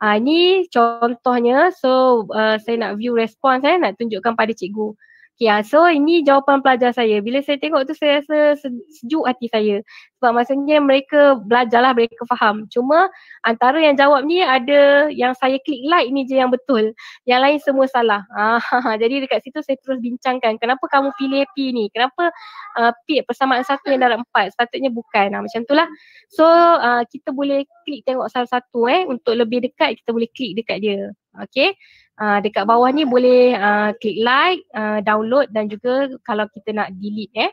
Uh, ah, ni contohnya, so uh, saya nak view response eh, nak tunjukkan pada cikgu. Okay, ha. so ini jawapan pelajar saya. Bila saya tengok tu saya rasa sejuk hati saya. Sebab maksudnya mereka belajarlah, mereka faham. Cuma antara yang jawab ni ada yang saya klik like ni je yang betul. Yang lain semua salah. Ha. Jadi dekat situ saya terus bincangkan kenapa kamu pilih P ni? Kenapa uh, P persamaan satu yang dalam empat? Sepatutnya bukan. Ha. Macam lah. So uh, kita boleh klik tengok salah satu eh. Untuk lebih dekat kita boleh klik dekat dia. Okay. Uh, ah, dekat bawah ni boleh uh, klik like, uh, download dan juga kalau kita nak delete eh.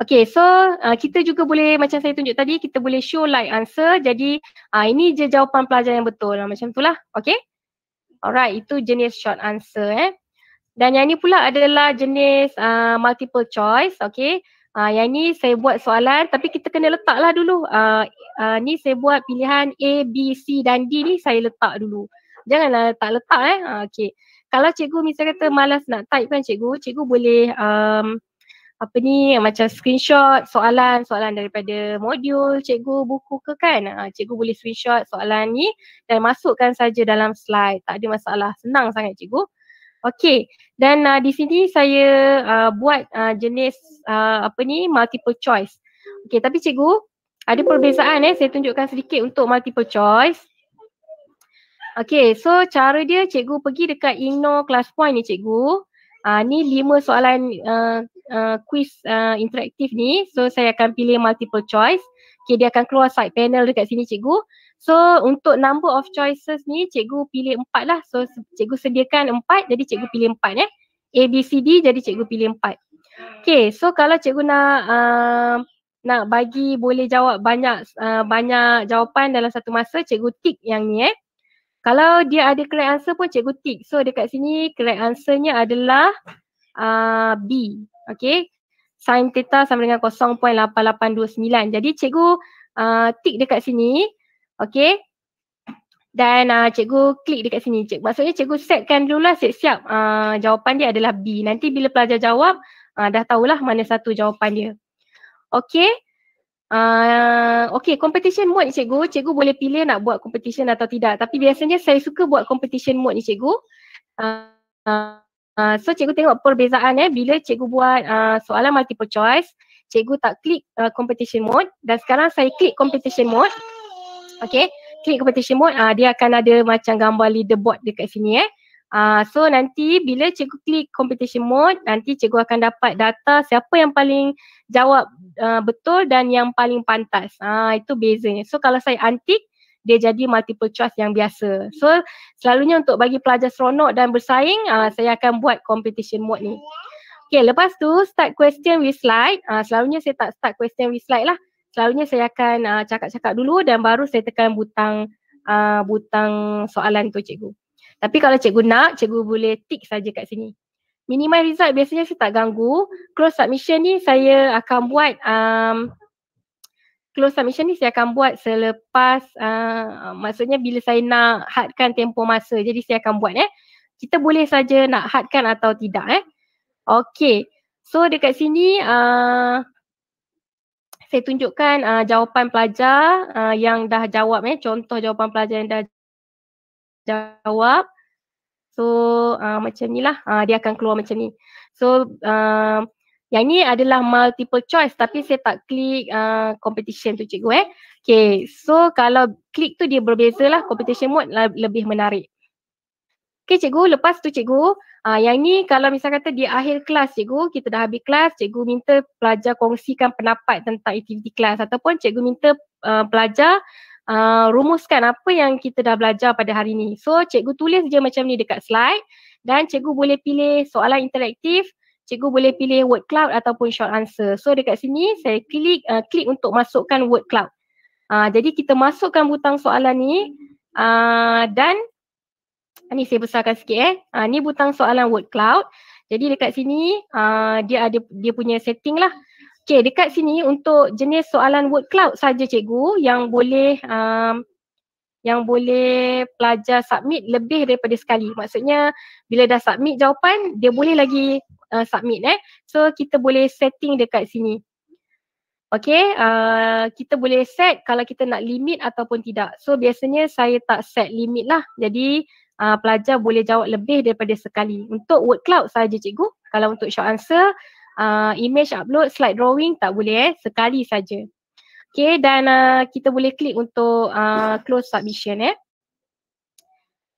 Okay so uh, kita juga boleh macam saya tunjuk tadi kita boleh show like answer jadi uh, ini je jawapan pelajar yang betul macam itulah okay. Alright itu jenis short answer eh. Dan yang ni pula adalah jenis uh, multiple choice okay. Uh, yang ni saya buat soalan tapi kita kena letaklah dulu. Uh, uh, ni saya buat pilihan A, B, C dan D ni saya letak dulu janganlah tak letak eh. Ha, ah, okay. Kalau cikgu misalnya kata malas nak type kan cikgu, cikgu boleh um, apa ni macam screenshot soalan-soalan daripada modul cikgu buku ke kan. Ha, cikgu boleh screenshot soalan ni dan masukkan saja dalam slide. Tak ada masalah. Senang sangat cikgu. Okey, dan uh, di sini saya uh, buat uh, jenis uh, apa ni multiple choice. Okey, tapi cikgu ada perbezaan eh saya tunjukkan sedikit untuk multiple choice. Okay, so cara dia cikgu pergi dekat Inno class point ni cikgu. Uh, ni lima soalan uh, uh, quiz uh, interaktif ni. So saya akan pilih multiple choice. Okay, dia akan keluar side panel dekat sini cikgu. So untuk number of choices ni cikgu pilih empat lah. So cikgu sediakan empat jadi cikgu pilih empat eh. A, B, C, D jadi cikgu pilih empat. Okay, so kalau cikgu nak uh, nak bagi boleh jawab banyak uh, banyak jawapan dalam satu masa cikgu tick yang ni eh. Kalau dia ada correct answer pun cikgu tick. So dekat sini correct answernya adalah uh, B. Okay. Sin theta sama dengan 0.8829. Jadi cikgu uh, tick dekat sini. Okay. Dan uh, cikgu klik dekat sini. Cik, maksudnya cikgu setkan dulu lah siap-siap uh, jawapan dia adalah B. Nanti bila pelajar jawab uh, dah tahulah mana satu jawapan dia. Okay. Uh, ah, okay competition mode ni cikgu, cikgu boleh pilih nak buat competition atau tidak tapi biasanya saya suka buat competition mode ni cikgu. Uh, uh, so cikgu tengok perbezaan eh bila cikgu buat uh, soalan multiple choice cikgu tak klik uh, competition mode dan sekarang saya klik competition mode. Okay klik competition mode uh, dia akan ada macam gambar leaderboard dekat sini eh. Uh, so nanti bila cikgu klik competition mode, nanti cikgu akan dapat data siapa yang paling jawab uh, betul dan yang paling pantas. uh, itu bezanya. So kalau saya antik, dia jadi multiple choice yang biasa. So selalunya untuk bagi pelajar seronok dan bersaing, uh, saya akan buat competition mode ni. Okay, lepas tu start question with slide. Uh, selalunya saya tak start question with slide lah. Selalunya saya akan uh, cakap-cakap dulu dan baru saya tekan butang uh, butang soalan tu cikgu. Tapi kalau cikgu nak, cikgu boleh tick saja kat sini. Minimize result biasanya saya tak ganggu. Close submission ni saya akan buat um, close submission ni saya akan buat selepas uh, maksudnya bila saya nak hadkan tempoh masa. Jadi saya akan buat eh. Kita boleh saja nak hadkan atau tidak eh. Okay. So dekat sini uh, saya tunjukkan uh, jawapan pelajar uh, yang dah jawab eh. Contoh jawapan pelajar yang dah jawab. So uh, macam ni lah uh, dia akan keluar macam ni. So uh, yang ni adalah multiple choice tapi saya tak klik uh, competition tu cikgu eh. Okay so kalau klik tu dia berbeza lah competition mode lebih menarik. Okay cikgu lepas tu cikgu uh, yang ni kalau misal kata di akhir kelas cikgu kita dah habis kelas cikgu minta pelajar kongsikan pendapat tentang aktiviti kelas ataupun cikgu minta uh, pelajar uh, rumuskan apa yang kita dah belajar pada hari ini. So cikgu tulis je macam ni dekat slide dan cikgu boleh pilih soalan interaktif, cikgu boleh pilih word cloud ataupun short answer. So dekat sini saya klik uh, klik untuk masukkan word cloud. Uh, jadi kita masukkan butang soalan ni uh, dan ni saya besarkan sikit eh. Uh, ni butang soalan word cloud. Jadi dekat sini uh, dia ada dia punya setting lah. Okey, dekat sini untuk jenis soalan word cloud saja cikgu yang boleh um, yang boleh pelajar submit lebih daripada sekali. Maksudnya bila dah submit jawapan, dia boleh lagi uh, submit eh. So kita boleh setting dekat sini. okay uh, kita boleh set kalau kita nak limit ataupun tidak. So biasanya saya tak set limit lah. Jadi uh, pelajar boleh jawab lebih daripada sekali. Untuk word cloud saja cikgu. Kalau untuk short answer, uh, image upload slide drawing tak boleh eh sekali saja. Okay dan uh, kita boleh klik untuk uh, close submission eh.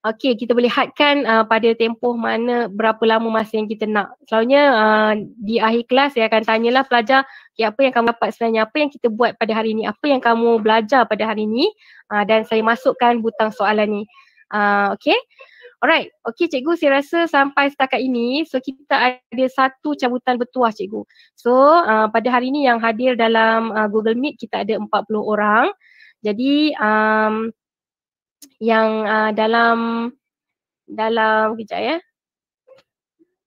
Okay kita boleh hadkan uh, pada tempoh mana berapa lama masa yang kita nak. Selalunya uh, di akhir kelas saya akan tanyalah pelajar okay, apa yang kamu dapat sebenarnya, apa yang kita buat pada hari ini, apa yang kamu belajar pada hari ini uh, dan saya masukkan butang soalan ni. Uh, okay. Alright, okay cikgu saya rasa sampai setakat ini so kita ada satu cabutan bertuah cikgu. So uh, pada hari ini yang hadir dalam uh, Google Meet kita ada 40 orang. Jadi um, yang uh, dalam dalam kejap ya.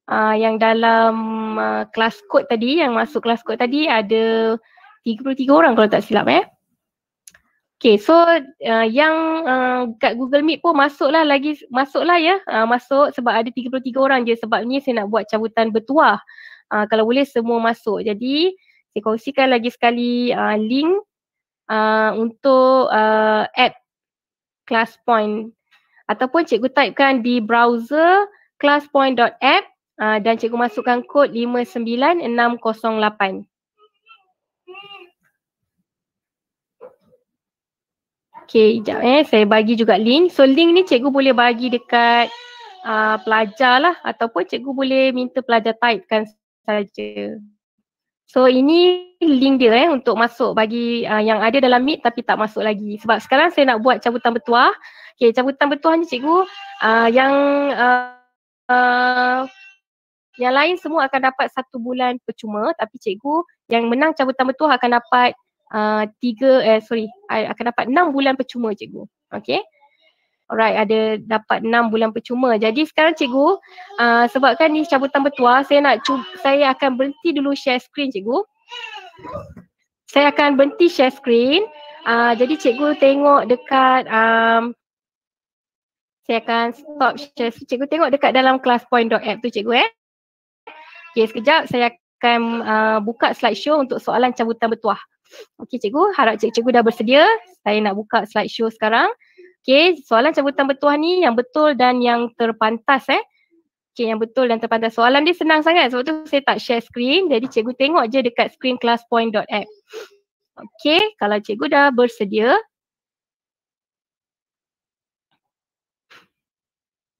Uh, yang dalam uh, kelas kod tadi, yang masuk kelas kod tadi ada 33 orang kalau tak silap eh. Okay, so uh, yang uh, kat Google Meet pun masuklah lagi, masuklah ya. Uh, masuk sebab ada 33 orang je sebab ni saya nak buat cabutan bertuah. Uh, kalau boleh semua masuk. Jadi saya kongsikan lagi sekali uh, link uh, untuk uh, app class point ataupun cikgu typekan di browser classpoint.app uh, dan cikgu masukkan kod 59608. Okay, sekejap eh. Saya bagi juga link. So link ni cikgu boleh bagi dekat uh, pelajar lah ataupun cikgu boleh minta pelajar typekan saja. So ini link dia eh untuk masuk bagi uh, yang ada dalam meet tapi tak masuk lagi. Sebab sekarang saya nak buat cabutan bertuah. Okay, cabutan bertuah ni cikgu uh, yang uh, uh, yang lain semua akan dapat satu bulan percuma tapi cikgu yang menang cabutan bertuah akan dapat Ah, tiga eh sorry I akan dapat enam bulan percuma cikgu okay Alright, ada dapat enam bulan percuma. Jadi sekarang cikgu, uh, sebabkan ni cabutan bertuah, saya nak cuba, saya akan berhenti dulu share screen cikgu. Saya akan berhenti share screen. Uh, jadi cikgu tengok dekat um, saya akan stop share screen. Cikgu tengok dekat dalam classpoint.app tu cikgu eh. Okay, sekejap saya akan uh, buka slideshow untuk soalan cabutan bertuah. Okey cikgu, harap cik cikgu dah bersedia. Saya nak buka slide show sekarang. Okey, soalan cabutan bertuah ni yang betul dan yang terpantas eh. Okey, yang betul dan terpantas. Soalan dia senang sangat sebab tu saya tak share screen. Jadi cikgu tengok je dekat screenclasspoint.app. Okey, kalau cikgu dah bersedia.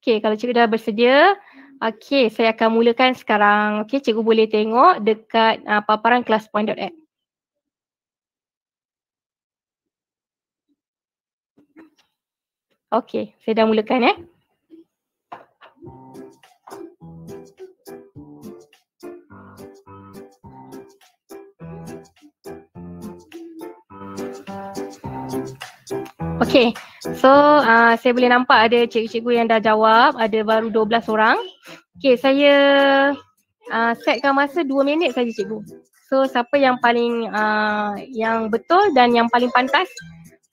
Okey, kalau cikgu dah bersedia. Okey, saya akan mulakan sekarang. Okey, cikgu boleh tengok dekat uh, paparan classpoint.app. Okey, saya dah mulakan eh. Okey. So, uh, saya boleh nampak ada cikgu-cikgu yang dah jawab, ada baru 12 orang. Okey, saya uh, setkan masa 2 minit saja cikgu. So, siapa yang paling uh, yang betul dan yang paling pantas,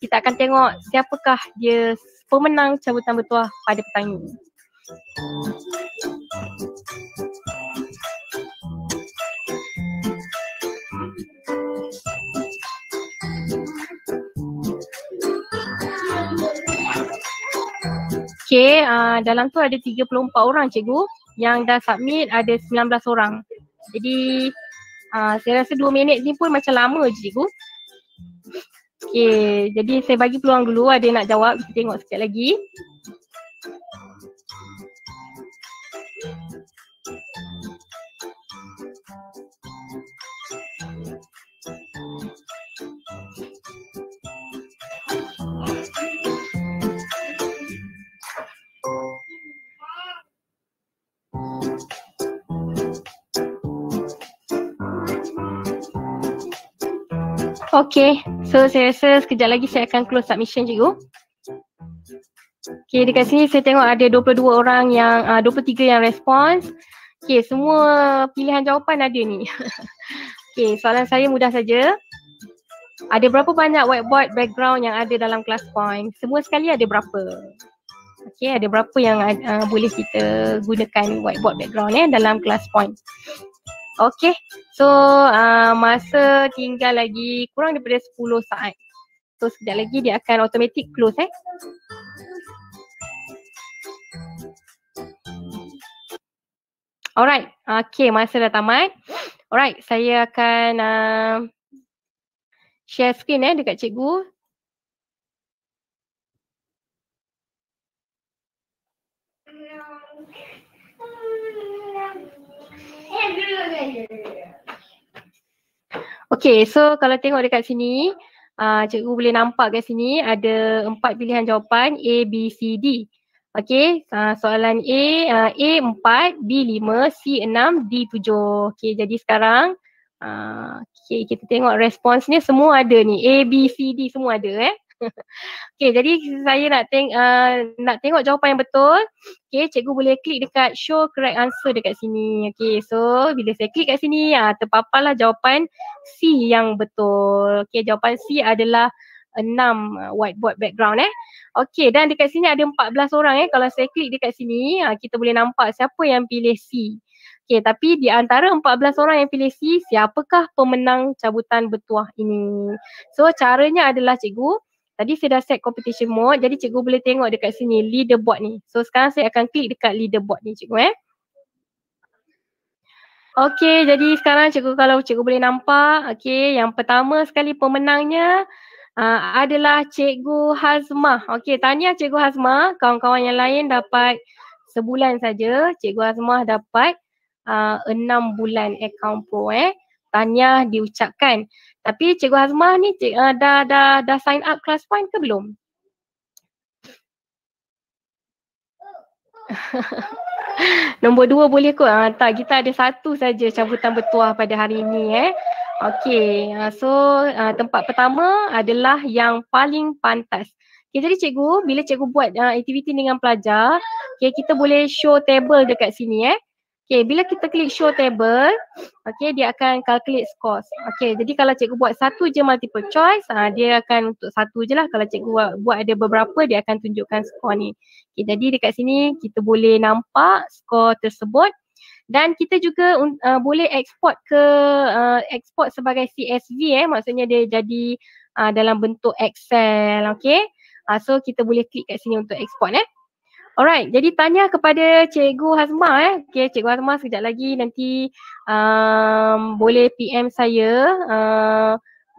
kita akan tengok siapakah dia pemenang cabutan bertuah pada petang ini. Okay, uh, ah, dalam tu ada 34 orang cikgu yang dah submit ada 19 orang. Jadi uh, saya rasa 2 minit ni pun macam lama je cikgu. Okay, jadi saya bagi peluang dulu ada nak jawab, kita tengok sekejap lagi. Okay, so saya rasa sekejap lagi saya akan close submission cikgu. Okay, dekat sini saya tengok ada 22 orang yang, ah, uh, 23 yang respons. Okay, semua pilihan jawapan ada ni. okay, soalan saya mudah saja. Ada berapa banyak whiteboard background yang ada dalam class point? Semua sekali ada berapa? Okay, ada berapa yang uh, boleh kita gunakan whiteboard background eh, dalam class point? Okay. So uh, masa tinggal lagi kurang daripada 10 saat. So sekejap lagi dia akan automatic close eh. Alright. Okay masa dah tamat. Alright saya akan uh, share screen eh dekat cikgu. Okay, so kalau tengok dekat sini, uh, cikgu boleh nampak kat sini ada empat pilihan jawapan A, B, C, D. Okay, uh, ah, soalan A, uh, A empat, B lima, C enam, D tujuh. Okay, jadi sekarang uh, okay, kita tengok responsnya semua ada ni. A, B, C, D semua ada eh. okay, jadi saya nak teng- uh, nak tengok jawapan yang betul. Okay, cikgu boleh klik dekat show correct answer dekat sini. Okay, so bila saya klik kat sini, uh, terpaparlah jawapan C yang betul. Okay, jawapan C adalah 6 uh, whiteboard background eh. Okay, dan dekat sini ada empat belas orang eh. Kalau saya klik dekat sini, uh, kita boleh nampak siapa yang pilih C. Okay, tapi di antara 14 orang yang pilih C, siapakah pemenang cabutan bertuah ini? So, caranya adalah cikgu, Tadi saya dah set competition mode jadi cikgu boleh tengok dekat sini leaderboard ni. So sekarang saya akan klik dekat leaderboard ni cikgu eh. Okey jadi sekarang cikgu kalau cikgu boleh nampak okey yang pertama sekali pemenangnya uh, adalah cikgu Hazmah. Okey tanya cikgu Hazmah. Kawan-kawan yang lain dapat sebulan saja cikgu Hazmah dapat uh, enam bulan account pro eh. Tahniah diucapkan. Tapi Cikgu Hazmah ni cik, uh, dah, dah, dah sign up class point ke belum? Nombor dua boleh kot? Uh, tak, kita ada satu saja cabutan bertuah pada hari ini eh. Okay, uh, ah, so uh, tempat pertama adalah yang paling pantas. Okay, jadi cikgu, bila cikgu buat uh, aktiviti dengan pelajar, okay, kita boleh show table dekat sini eh. Okay, bila kita klik show table, okay, dia akan calculate scores. Okay, jadi kalau cikgu buat satu je multiple choice, ha, dia akan untuk satu je lah. Kalau cikgu buat, buat ada beberapa, dia akan tunjukkan skor ni. Okay, jadi dekat sini kita boleh nampak skor tersebut. Dan kita juga uh, boleh export ke, uh, export sebagai CSV eh. Maksudnya dia jadi uh, dalam bentuk Excel, okay. Uh, so kita boleh klik kat sini untuk export eh. Alright, jadi tanya kepada Cikgu Hazma eh. Okay, Cikgu Hazma sekejap lagi nanti um, boleh PM saya uh,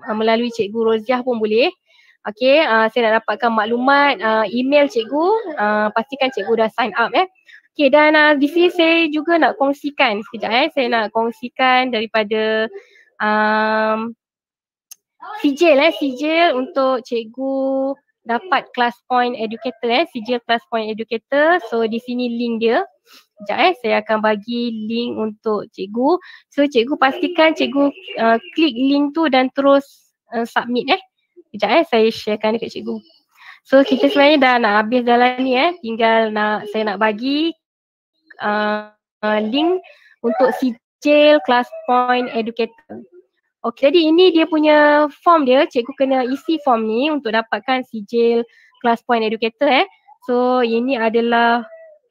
uh, melalui Cikgu Rozjah pun boleh. Okay, uh, saya nak dapatkan maklumat uh, email Cikgu. Uh, pastikan Cikgu dah sign up eh. Okay, dan uh, di sini saya juga nak kongsikan sekejap eh. Saya nak kongsikan daripada um, sijil eh, sijil untuk Cikgu Cikgu dapat class point educator eh sijil class point educator so di sini link dia sekejap eh saya akan bagi link untuk cikgu so cikgu pastikan cikgu uh, klik link tu dan terus uh, submit eh sekejap eh saya sharekan dekat cikgu so kita sebenarnya dah nak habis dalam ni eh tinggal nak saya nak bagi uh, uh link untuk sijil class point educator Okay. Jadi ini dia punya form dia. Cikgu kena isi form ni untuk dapatkan sijil class point educator eh. So ini adalah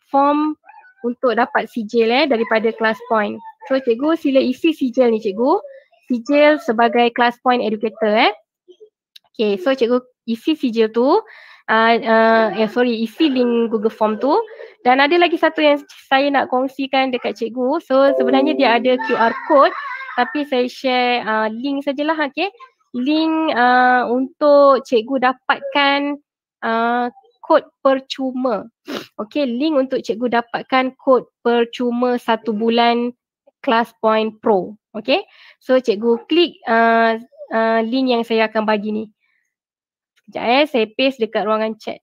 form untuk dapat sijil eh daripada class point. So cikgu sila isi sijil ni cikgu. Sijil sebagai class point educator eh. Okay so cikgu isi sijil tu. Uh, uh, eh, sorry isi link Google Form tu. Dan ada lagi satu yang saya nak kongsikan dekat cikgu. So sebenarnya dia ada QR code tapi saya share uh, link sajalah okey link uh, untuk cikgu dapatkan uh, kod percuma okey link untuk cikgu dapatkan kod percuma satu bulan class point pro okey so cikgu klik uh, uh, link yang saya akan bagi ni sekejap eh saya paste dekat ruangan chat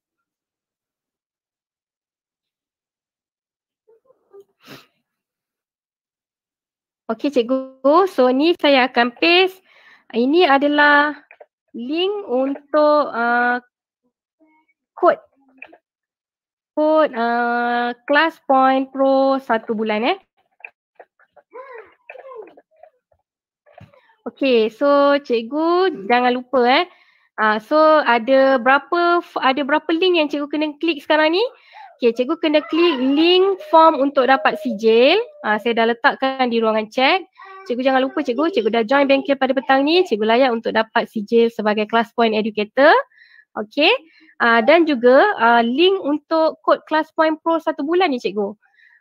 Okey cikgu, so ni saya akan paste. Ini adalah link untuk uh, kod kod uh, class point pro satu bulan eh. Okey, so cikgu jangan lupa eh. Uh, so ada berapa ada berapa link yang cikgu kena klik sekarang ni? Okay, cikgu kena klik link form untuk dapat sijil. Ha, saya dah letakkan di ruangan cek. Cikgu jangan lupa cikgu, cikgu dah join bengkel pada petang ni. Cikgu layak untuk dapat sijil sebagai class point educator. Okay, Uh, ah, dan juga uh, link untuk kod class point pro satu bulan ni cikgu.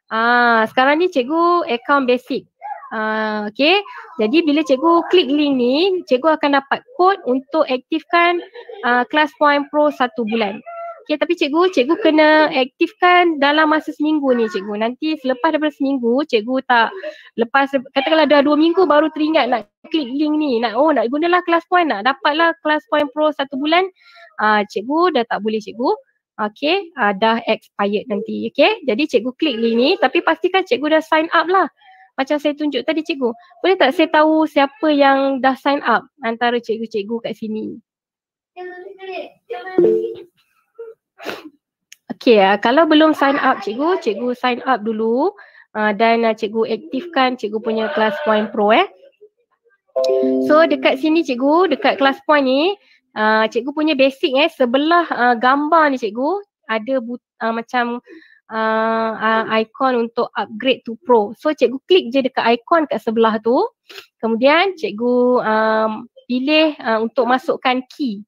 Uh, sekarang ni cikgu account basic. Uh, okay. Jadi bila cikgu klik link ni, cikgu akan dapat kod untuk aktifkan uh, class point pro satu bulan okay, ya, tapi cikgu, cikgu kena aktifkan dalam masa seminggu ni cikgu. Nanti selepas daripada seminggu, cikgu tak lepas, katakanlah dah dua minggu baru teringat nak klik link ni. Nak, oh nak gunalah kelas point, nak dapatlah kelas point pro satu bulan. Uh, cikgu dah tak boleh cikgu. Okay, uh, dah expired nanti. Okay, jadi cikgu klik link ni tapi pastikan cikgu dah sign up lah. Macam saya tunjuk tadi cikgu. Boleh tak saya tahu siapa yang dah sign up antara cikgu-cikgu kat sini? Okay, uh, ah, kalau belum sign up cikgu, cikgu sign up dulu uh, dan uh, cikgu aktifkan cikgu punya kelas point pro eh. So dekat sini cikgu, dekat kelas point ni, uh, cikgu punya basic eh, sebelah uh, gambar ni cikgu ada but, uh, macam uh, uh, icon untuk upgrade to pro. So cikgu klik je dekat icon kat sebelah tu, kemudian cikgu um, pilih uh, untuk masukkan key.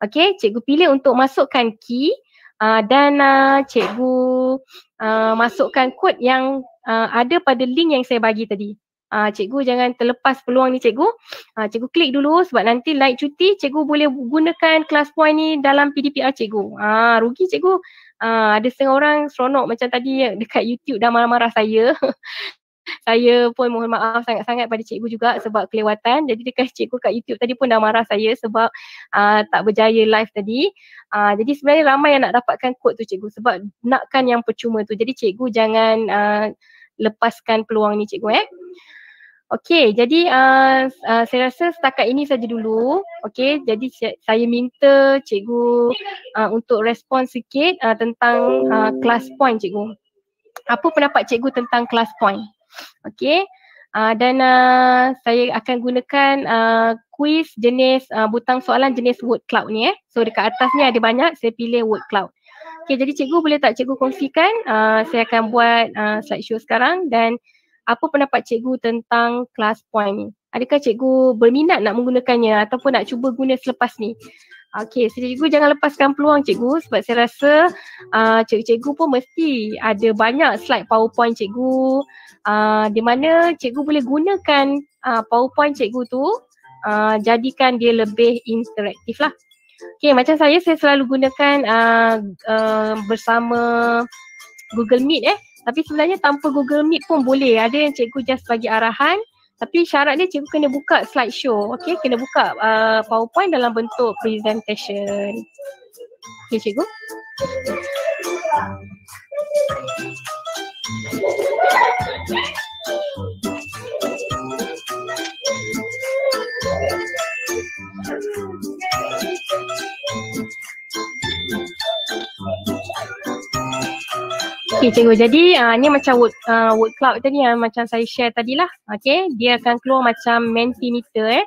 Okay, cikgu pilih untuk masukkan key uh, dan uh, cikgu uh, masukkan kod yang uh, ada pada link yang saya bagi tadi. Uh, cikgu jangan terlepas peluang ni cikgu. Uh, cikgu klik dulu sebab nanti naik cuti cikgu boleh gunakan kelas point ni dalam PDPR cikgu. Ah uh, rugi cikgu. Uh, ada setengah orang seronok macam tadi dekat YouTube dah marah-marah saya. saya pun mohon maaf sangat-sangat pada cikgu juga sebab kelewatan. Jadi dekat cikgu kat YouTube tadi pun dah marah saya sebab uh, tak berjaya live tadi. Uh, jadi sebenarnya ramai yang nak dapatkan kod tu cikgu sebab nakkan yang percuma tu. Jadi cikgu jangan uh, lepaskan peluang ni cikgu eh. Okey, jadi uh, uh, saya rasa setakat ini saja dulu. Okey, jadi saya minta cikgu uh, untuk respon sikit uh, tentang uh, class point cikgu. Apa pendapat cikgu tentang class point? Okey. Uh, dan uh, saya akan gunakan uh, ah, quiz jenis uh, butang soalan jenis word cloud ni eh. So dekat atas ni ada banyak, saya pilih word cloud. Okey, jadi cikgu boleh tak cikgu kongsikan uh, saya akan buat uh, slide show sekarang dan apa pendapat cikgu tentang class point ni? Adakah cikgu berminat nak menggunakannya ataupun nak cuba guna selepas ni? Okay, so cikgu jangan lepaskan peluang cikgu sebab saya rasa uh, cikgu-cikgu pun mesti ada banyak slide powerpoint cikgu uh, di mana cikgu boleh gunakan uh, powerpoint cikgu tu uh, jadikan dia lebih interaktif lah. Okay, macam saya, saya selalu gunakan uh, uh, bersama Google Meet eh. Tapi sebenarnya tanpa Google Meet pun boleh. Ada yang cikgu just bagi arahan tapi syarat dia cikgu kena buka slideshow. Okay, kena buka uh, powerpoint dalam bentuk presentation. Okay cikgu. Thank you. Okay cikgu, jadi uh, ni macam word, uh, ah, word cloud tadi yang macam saya share tadi lah. Okay, dia akan keluar macam mentimeter eh.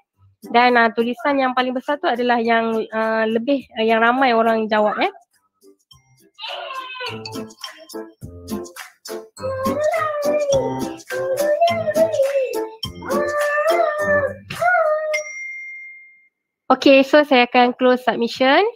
Dan uh, tulisan yang paling besar tu adalah yang uh, lebih, uh, yang ramai orang jawab eh. Okay, so saya akan close submission.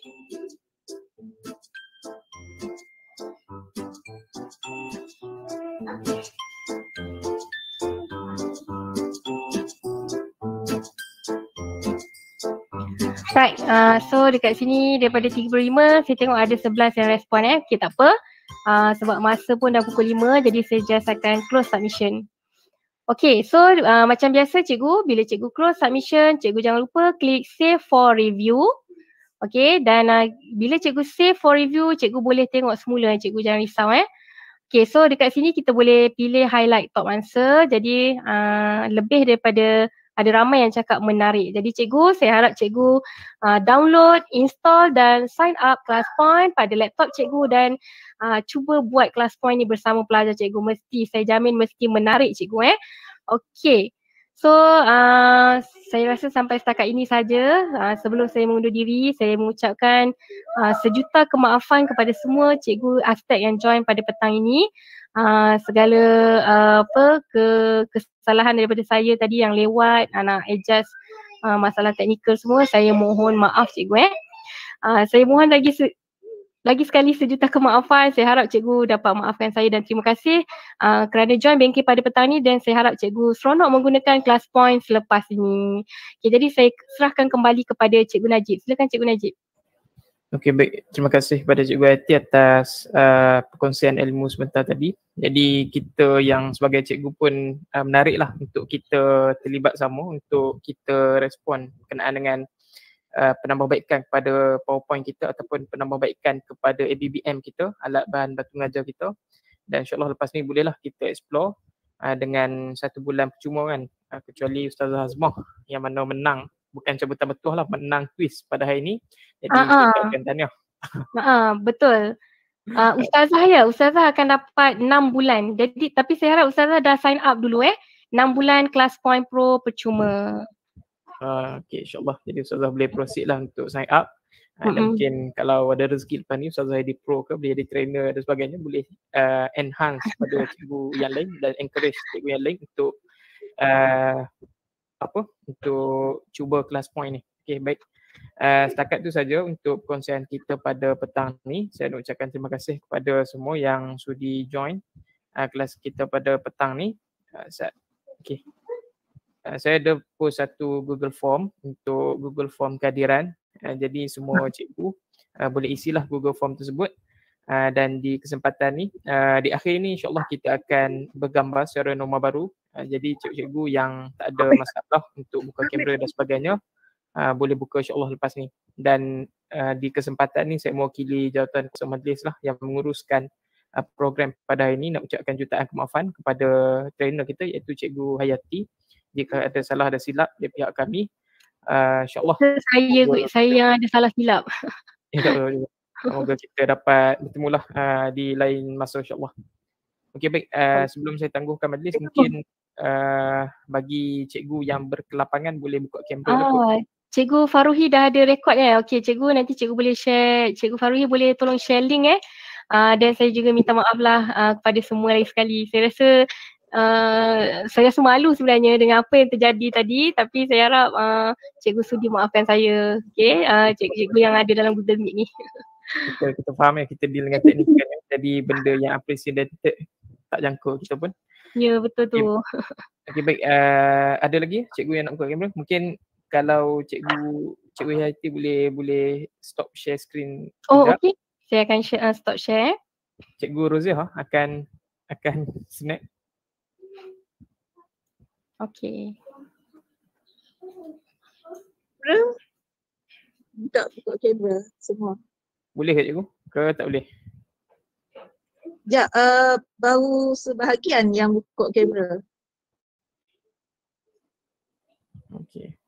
Right. Uh, so dekat sini daripada 35 saya tengok ada 11 yang respon eh. Okay tak apa. Uh, sebab masa pun dah pukul 5 jadi saya just akan close submission. Okay so uh, macam biasa cikgu bila cikgu close submission cikgu jangan lupa klik save for review. Okay dan uh, bila cikgu save for review cikgu boleh tengok semula eh. cikgu jangan risau eh. Okay so dekat sini kita boleh pilih highlight top answer jadi uh, lebih daripada ada ramai yang cakap menarik. Jadi cikgu, saya harap cikgu uh, download, install dan sign up kelas point pada laptop cikgu dan uh, cuba buat kelas point ni bersama pelajar cikgu. Mesti, saya jamin mesti menarik cikgu eh. Okay. So, uh, saya rasa sampai setakat ini saja. Uh, sebelum saya mengundur diri, saya mengucapkan uh, sejuta kemaafan kepada semua cikgu Aztec yang join pada petang ini uh, segala uh, apa ke kesalahan daripada saya tadi yang lewat uh, nak adjust uh, masalah teknikal semua saya mohon maaf cikgu eh. Uh, saya mohon lagi se- lagi sekali sejuta kemaafan. Saya harap cikgu dapat maafkan saya dan terima kasih uh, kerana join bengkel pada petang ni dan saya harap cikgu seronok menggunakan class points selepas ini. Okay, jadi saya serahkan kembali kepada cikgu Najib. Silakan cikgu Najib. Okey baik, terima kasih kepada Cikgu Hati atas uh, perkongsian ilmu sebentar tadi. Jadi kita yang sebagai cikgu pun uh, menariklah untuk kita terlibat sama untuk kita respon berkenaan dengan uh, penambahbaikan kepada PowerPoint kita ataupun penambahbaikan kepada ABBM kita, alat bahan batu mengajar kita. Dan insyaAllah lepas ni bolehlah kita explore uh, dengan satu bulan percuma kan. Uh, kecuali Ustazah Azmah yang mana menang bukan cabutan betul lah menang quiz pada hari ini. Jadi uh kita akan tanya. uh betul. Uh, Ustazah ya, Ustazah akan dapat 6 bulan. Jadi tapi saya harap Ustazah dah sign up dulu eh. 6 bulan kelas Point Pro percuma. Uh, ha, okay insyaAllah. Jadi Ustazah boleh proceed lah untuk sign up. Uh, mm-hmm. Mungkin kalau ada rezeki lepas ni Ustazah jadi pro ke boleh jadi trainer dan sebagainya boleh uh, enhance pada cikgu yang lain dan encourage cikgu yang lain untuk apa untuk cuba kelas point ni. Okey baik. Uh, setakat tu saja untuk konsen kita pada petang ni. Saya nak ucapkan terima kasih kepada semua yang sudi join uh, kelas kita pada petang ni. Uh, Okey. Uh, saya ada post satu Google Form untuk Google Form kehadiran. Uh, jadi semua hmm. cikgu uh, boleh isilah Google Form tersebut. Uh, dan di kesempatan ni, uh, di akhir ni insyaAllah kita akan bergambar secara norma baru Ah, jadi cikgu-cikgu yang tak ada masalah untuk buka kamera dan sebagainya uh, boleh buka insyaAllah lepas ni dan uh, di kesempatan ni saya mewakili jawatan kursus majlis lah yang menguruskan uh, program pada hari ni nak ucapkan jutaan kemaafan kepada trainer kita iaitu cikgu Hayati jika ada salah ada silap dari pihak kami uh, insyaAllah saya, saya yang ada salah silap ya, ya. Semoga kita dapat bertemulah uh, di lain masa insyaAllah. Okey baik, uh, sebelum saya tangguhkan majlis mungkin uh, bagi cikgu yang berkelapangan boleh buka kamera ah, Cikgu Faruhi dah ada rekod ya. Eh? Okey cikgu nanti cikgu boleh share. Cikgu Faruhi boleh tolong share link eh. Uh, dan saya juga minta maaf lah uh, ah, kepada semua lagi sekali. Saya rasa uh, saya rasa malu sebenarnya dengan apa yang terjadi tadi tapi saya harap uh, cikgu sudi maafkan saya. Okey uh, cikgu-cikgu yang ada dalam Google Meet ni. Kita, kita faham ya kita deal dengan teknik kan jadi benda yang unprecedented tak jangkau kita pun. Ya yeah, betul okay. tu. Okay baik uh, ada lagi cikgu yang nak buka kamera? Mungkin kalau cikgu cikgu hati boleh boleh stop share screen. Oh okey. Saya akan share, uh, stop share. Cikgu Rozia ha, akan akan snap. Okey. Bro. Tak buka kamera semua. Boleh ke cikgu? Ke tak boleh? Ya, uh, baru sebahagian yang buka kamera. Okey.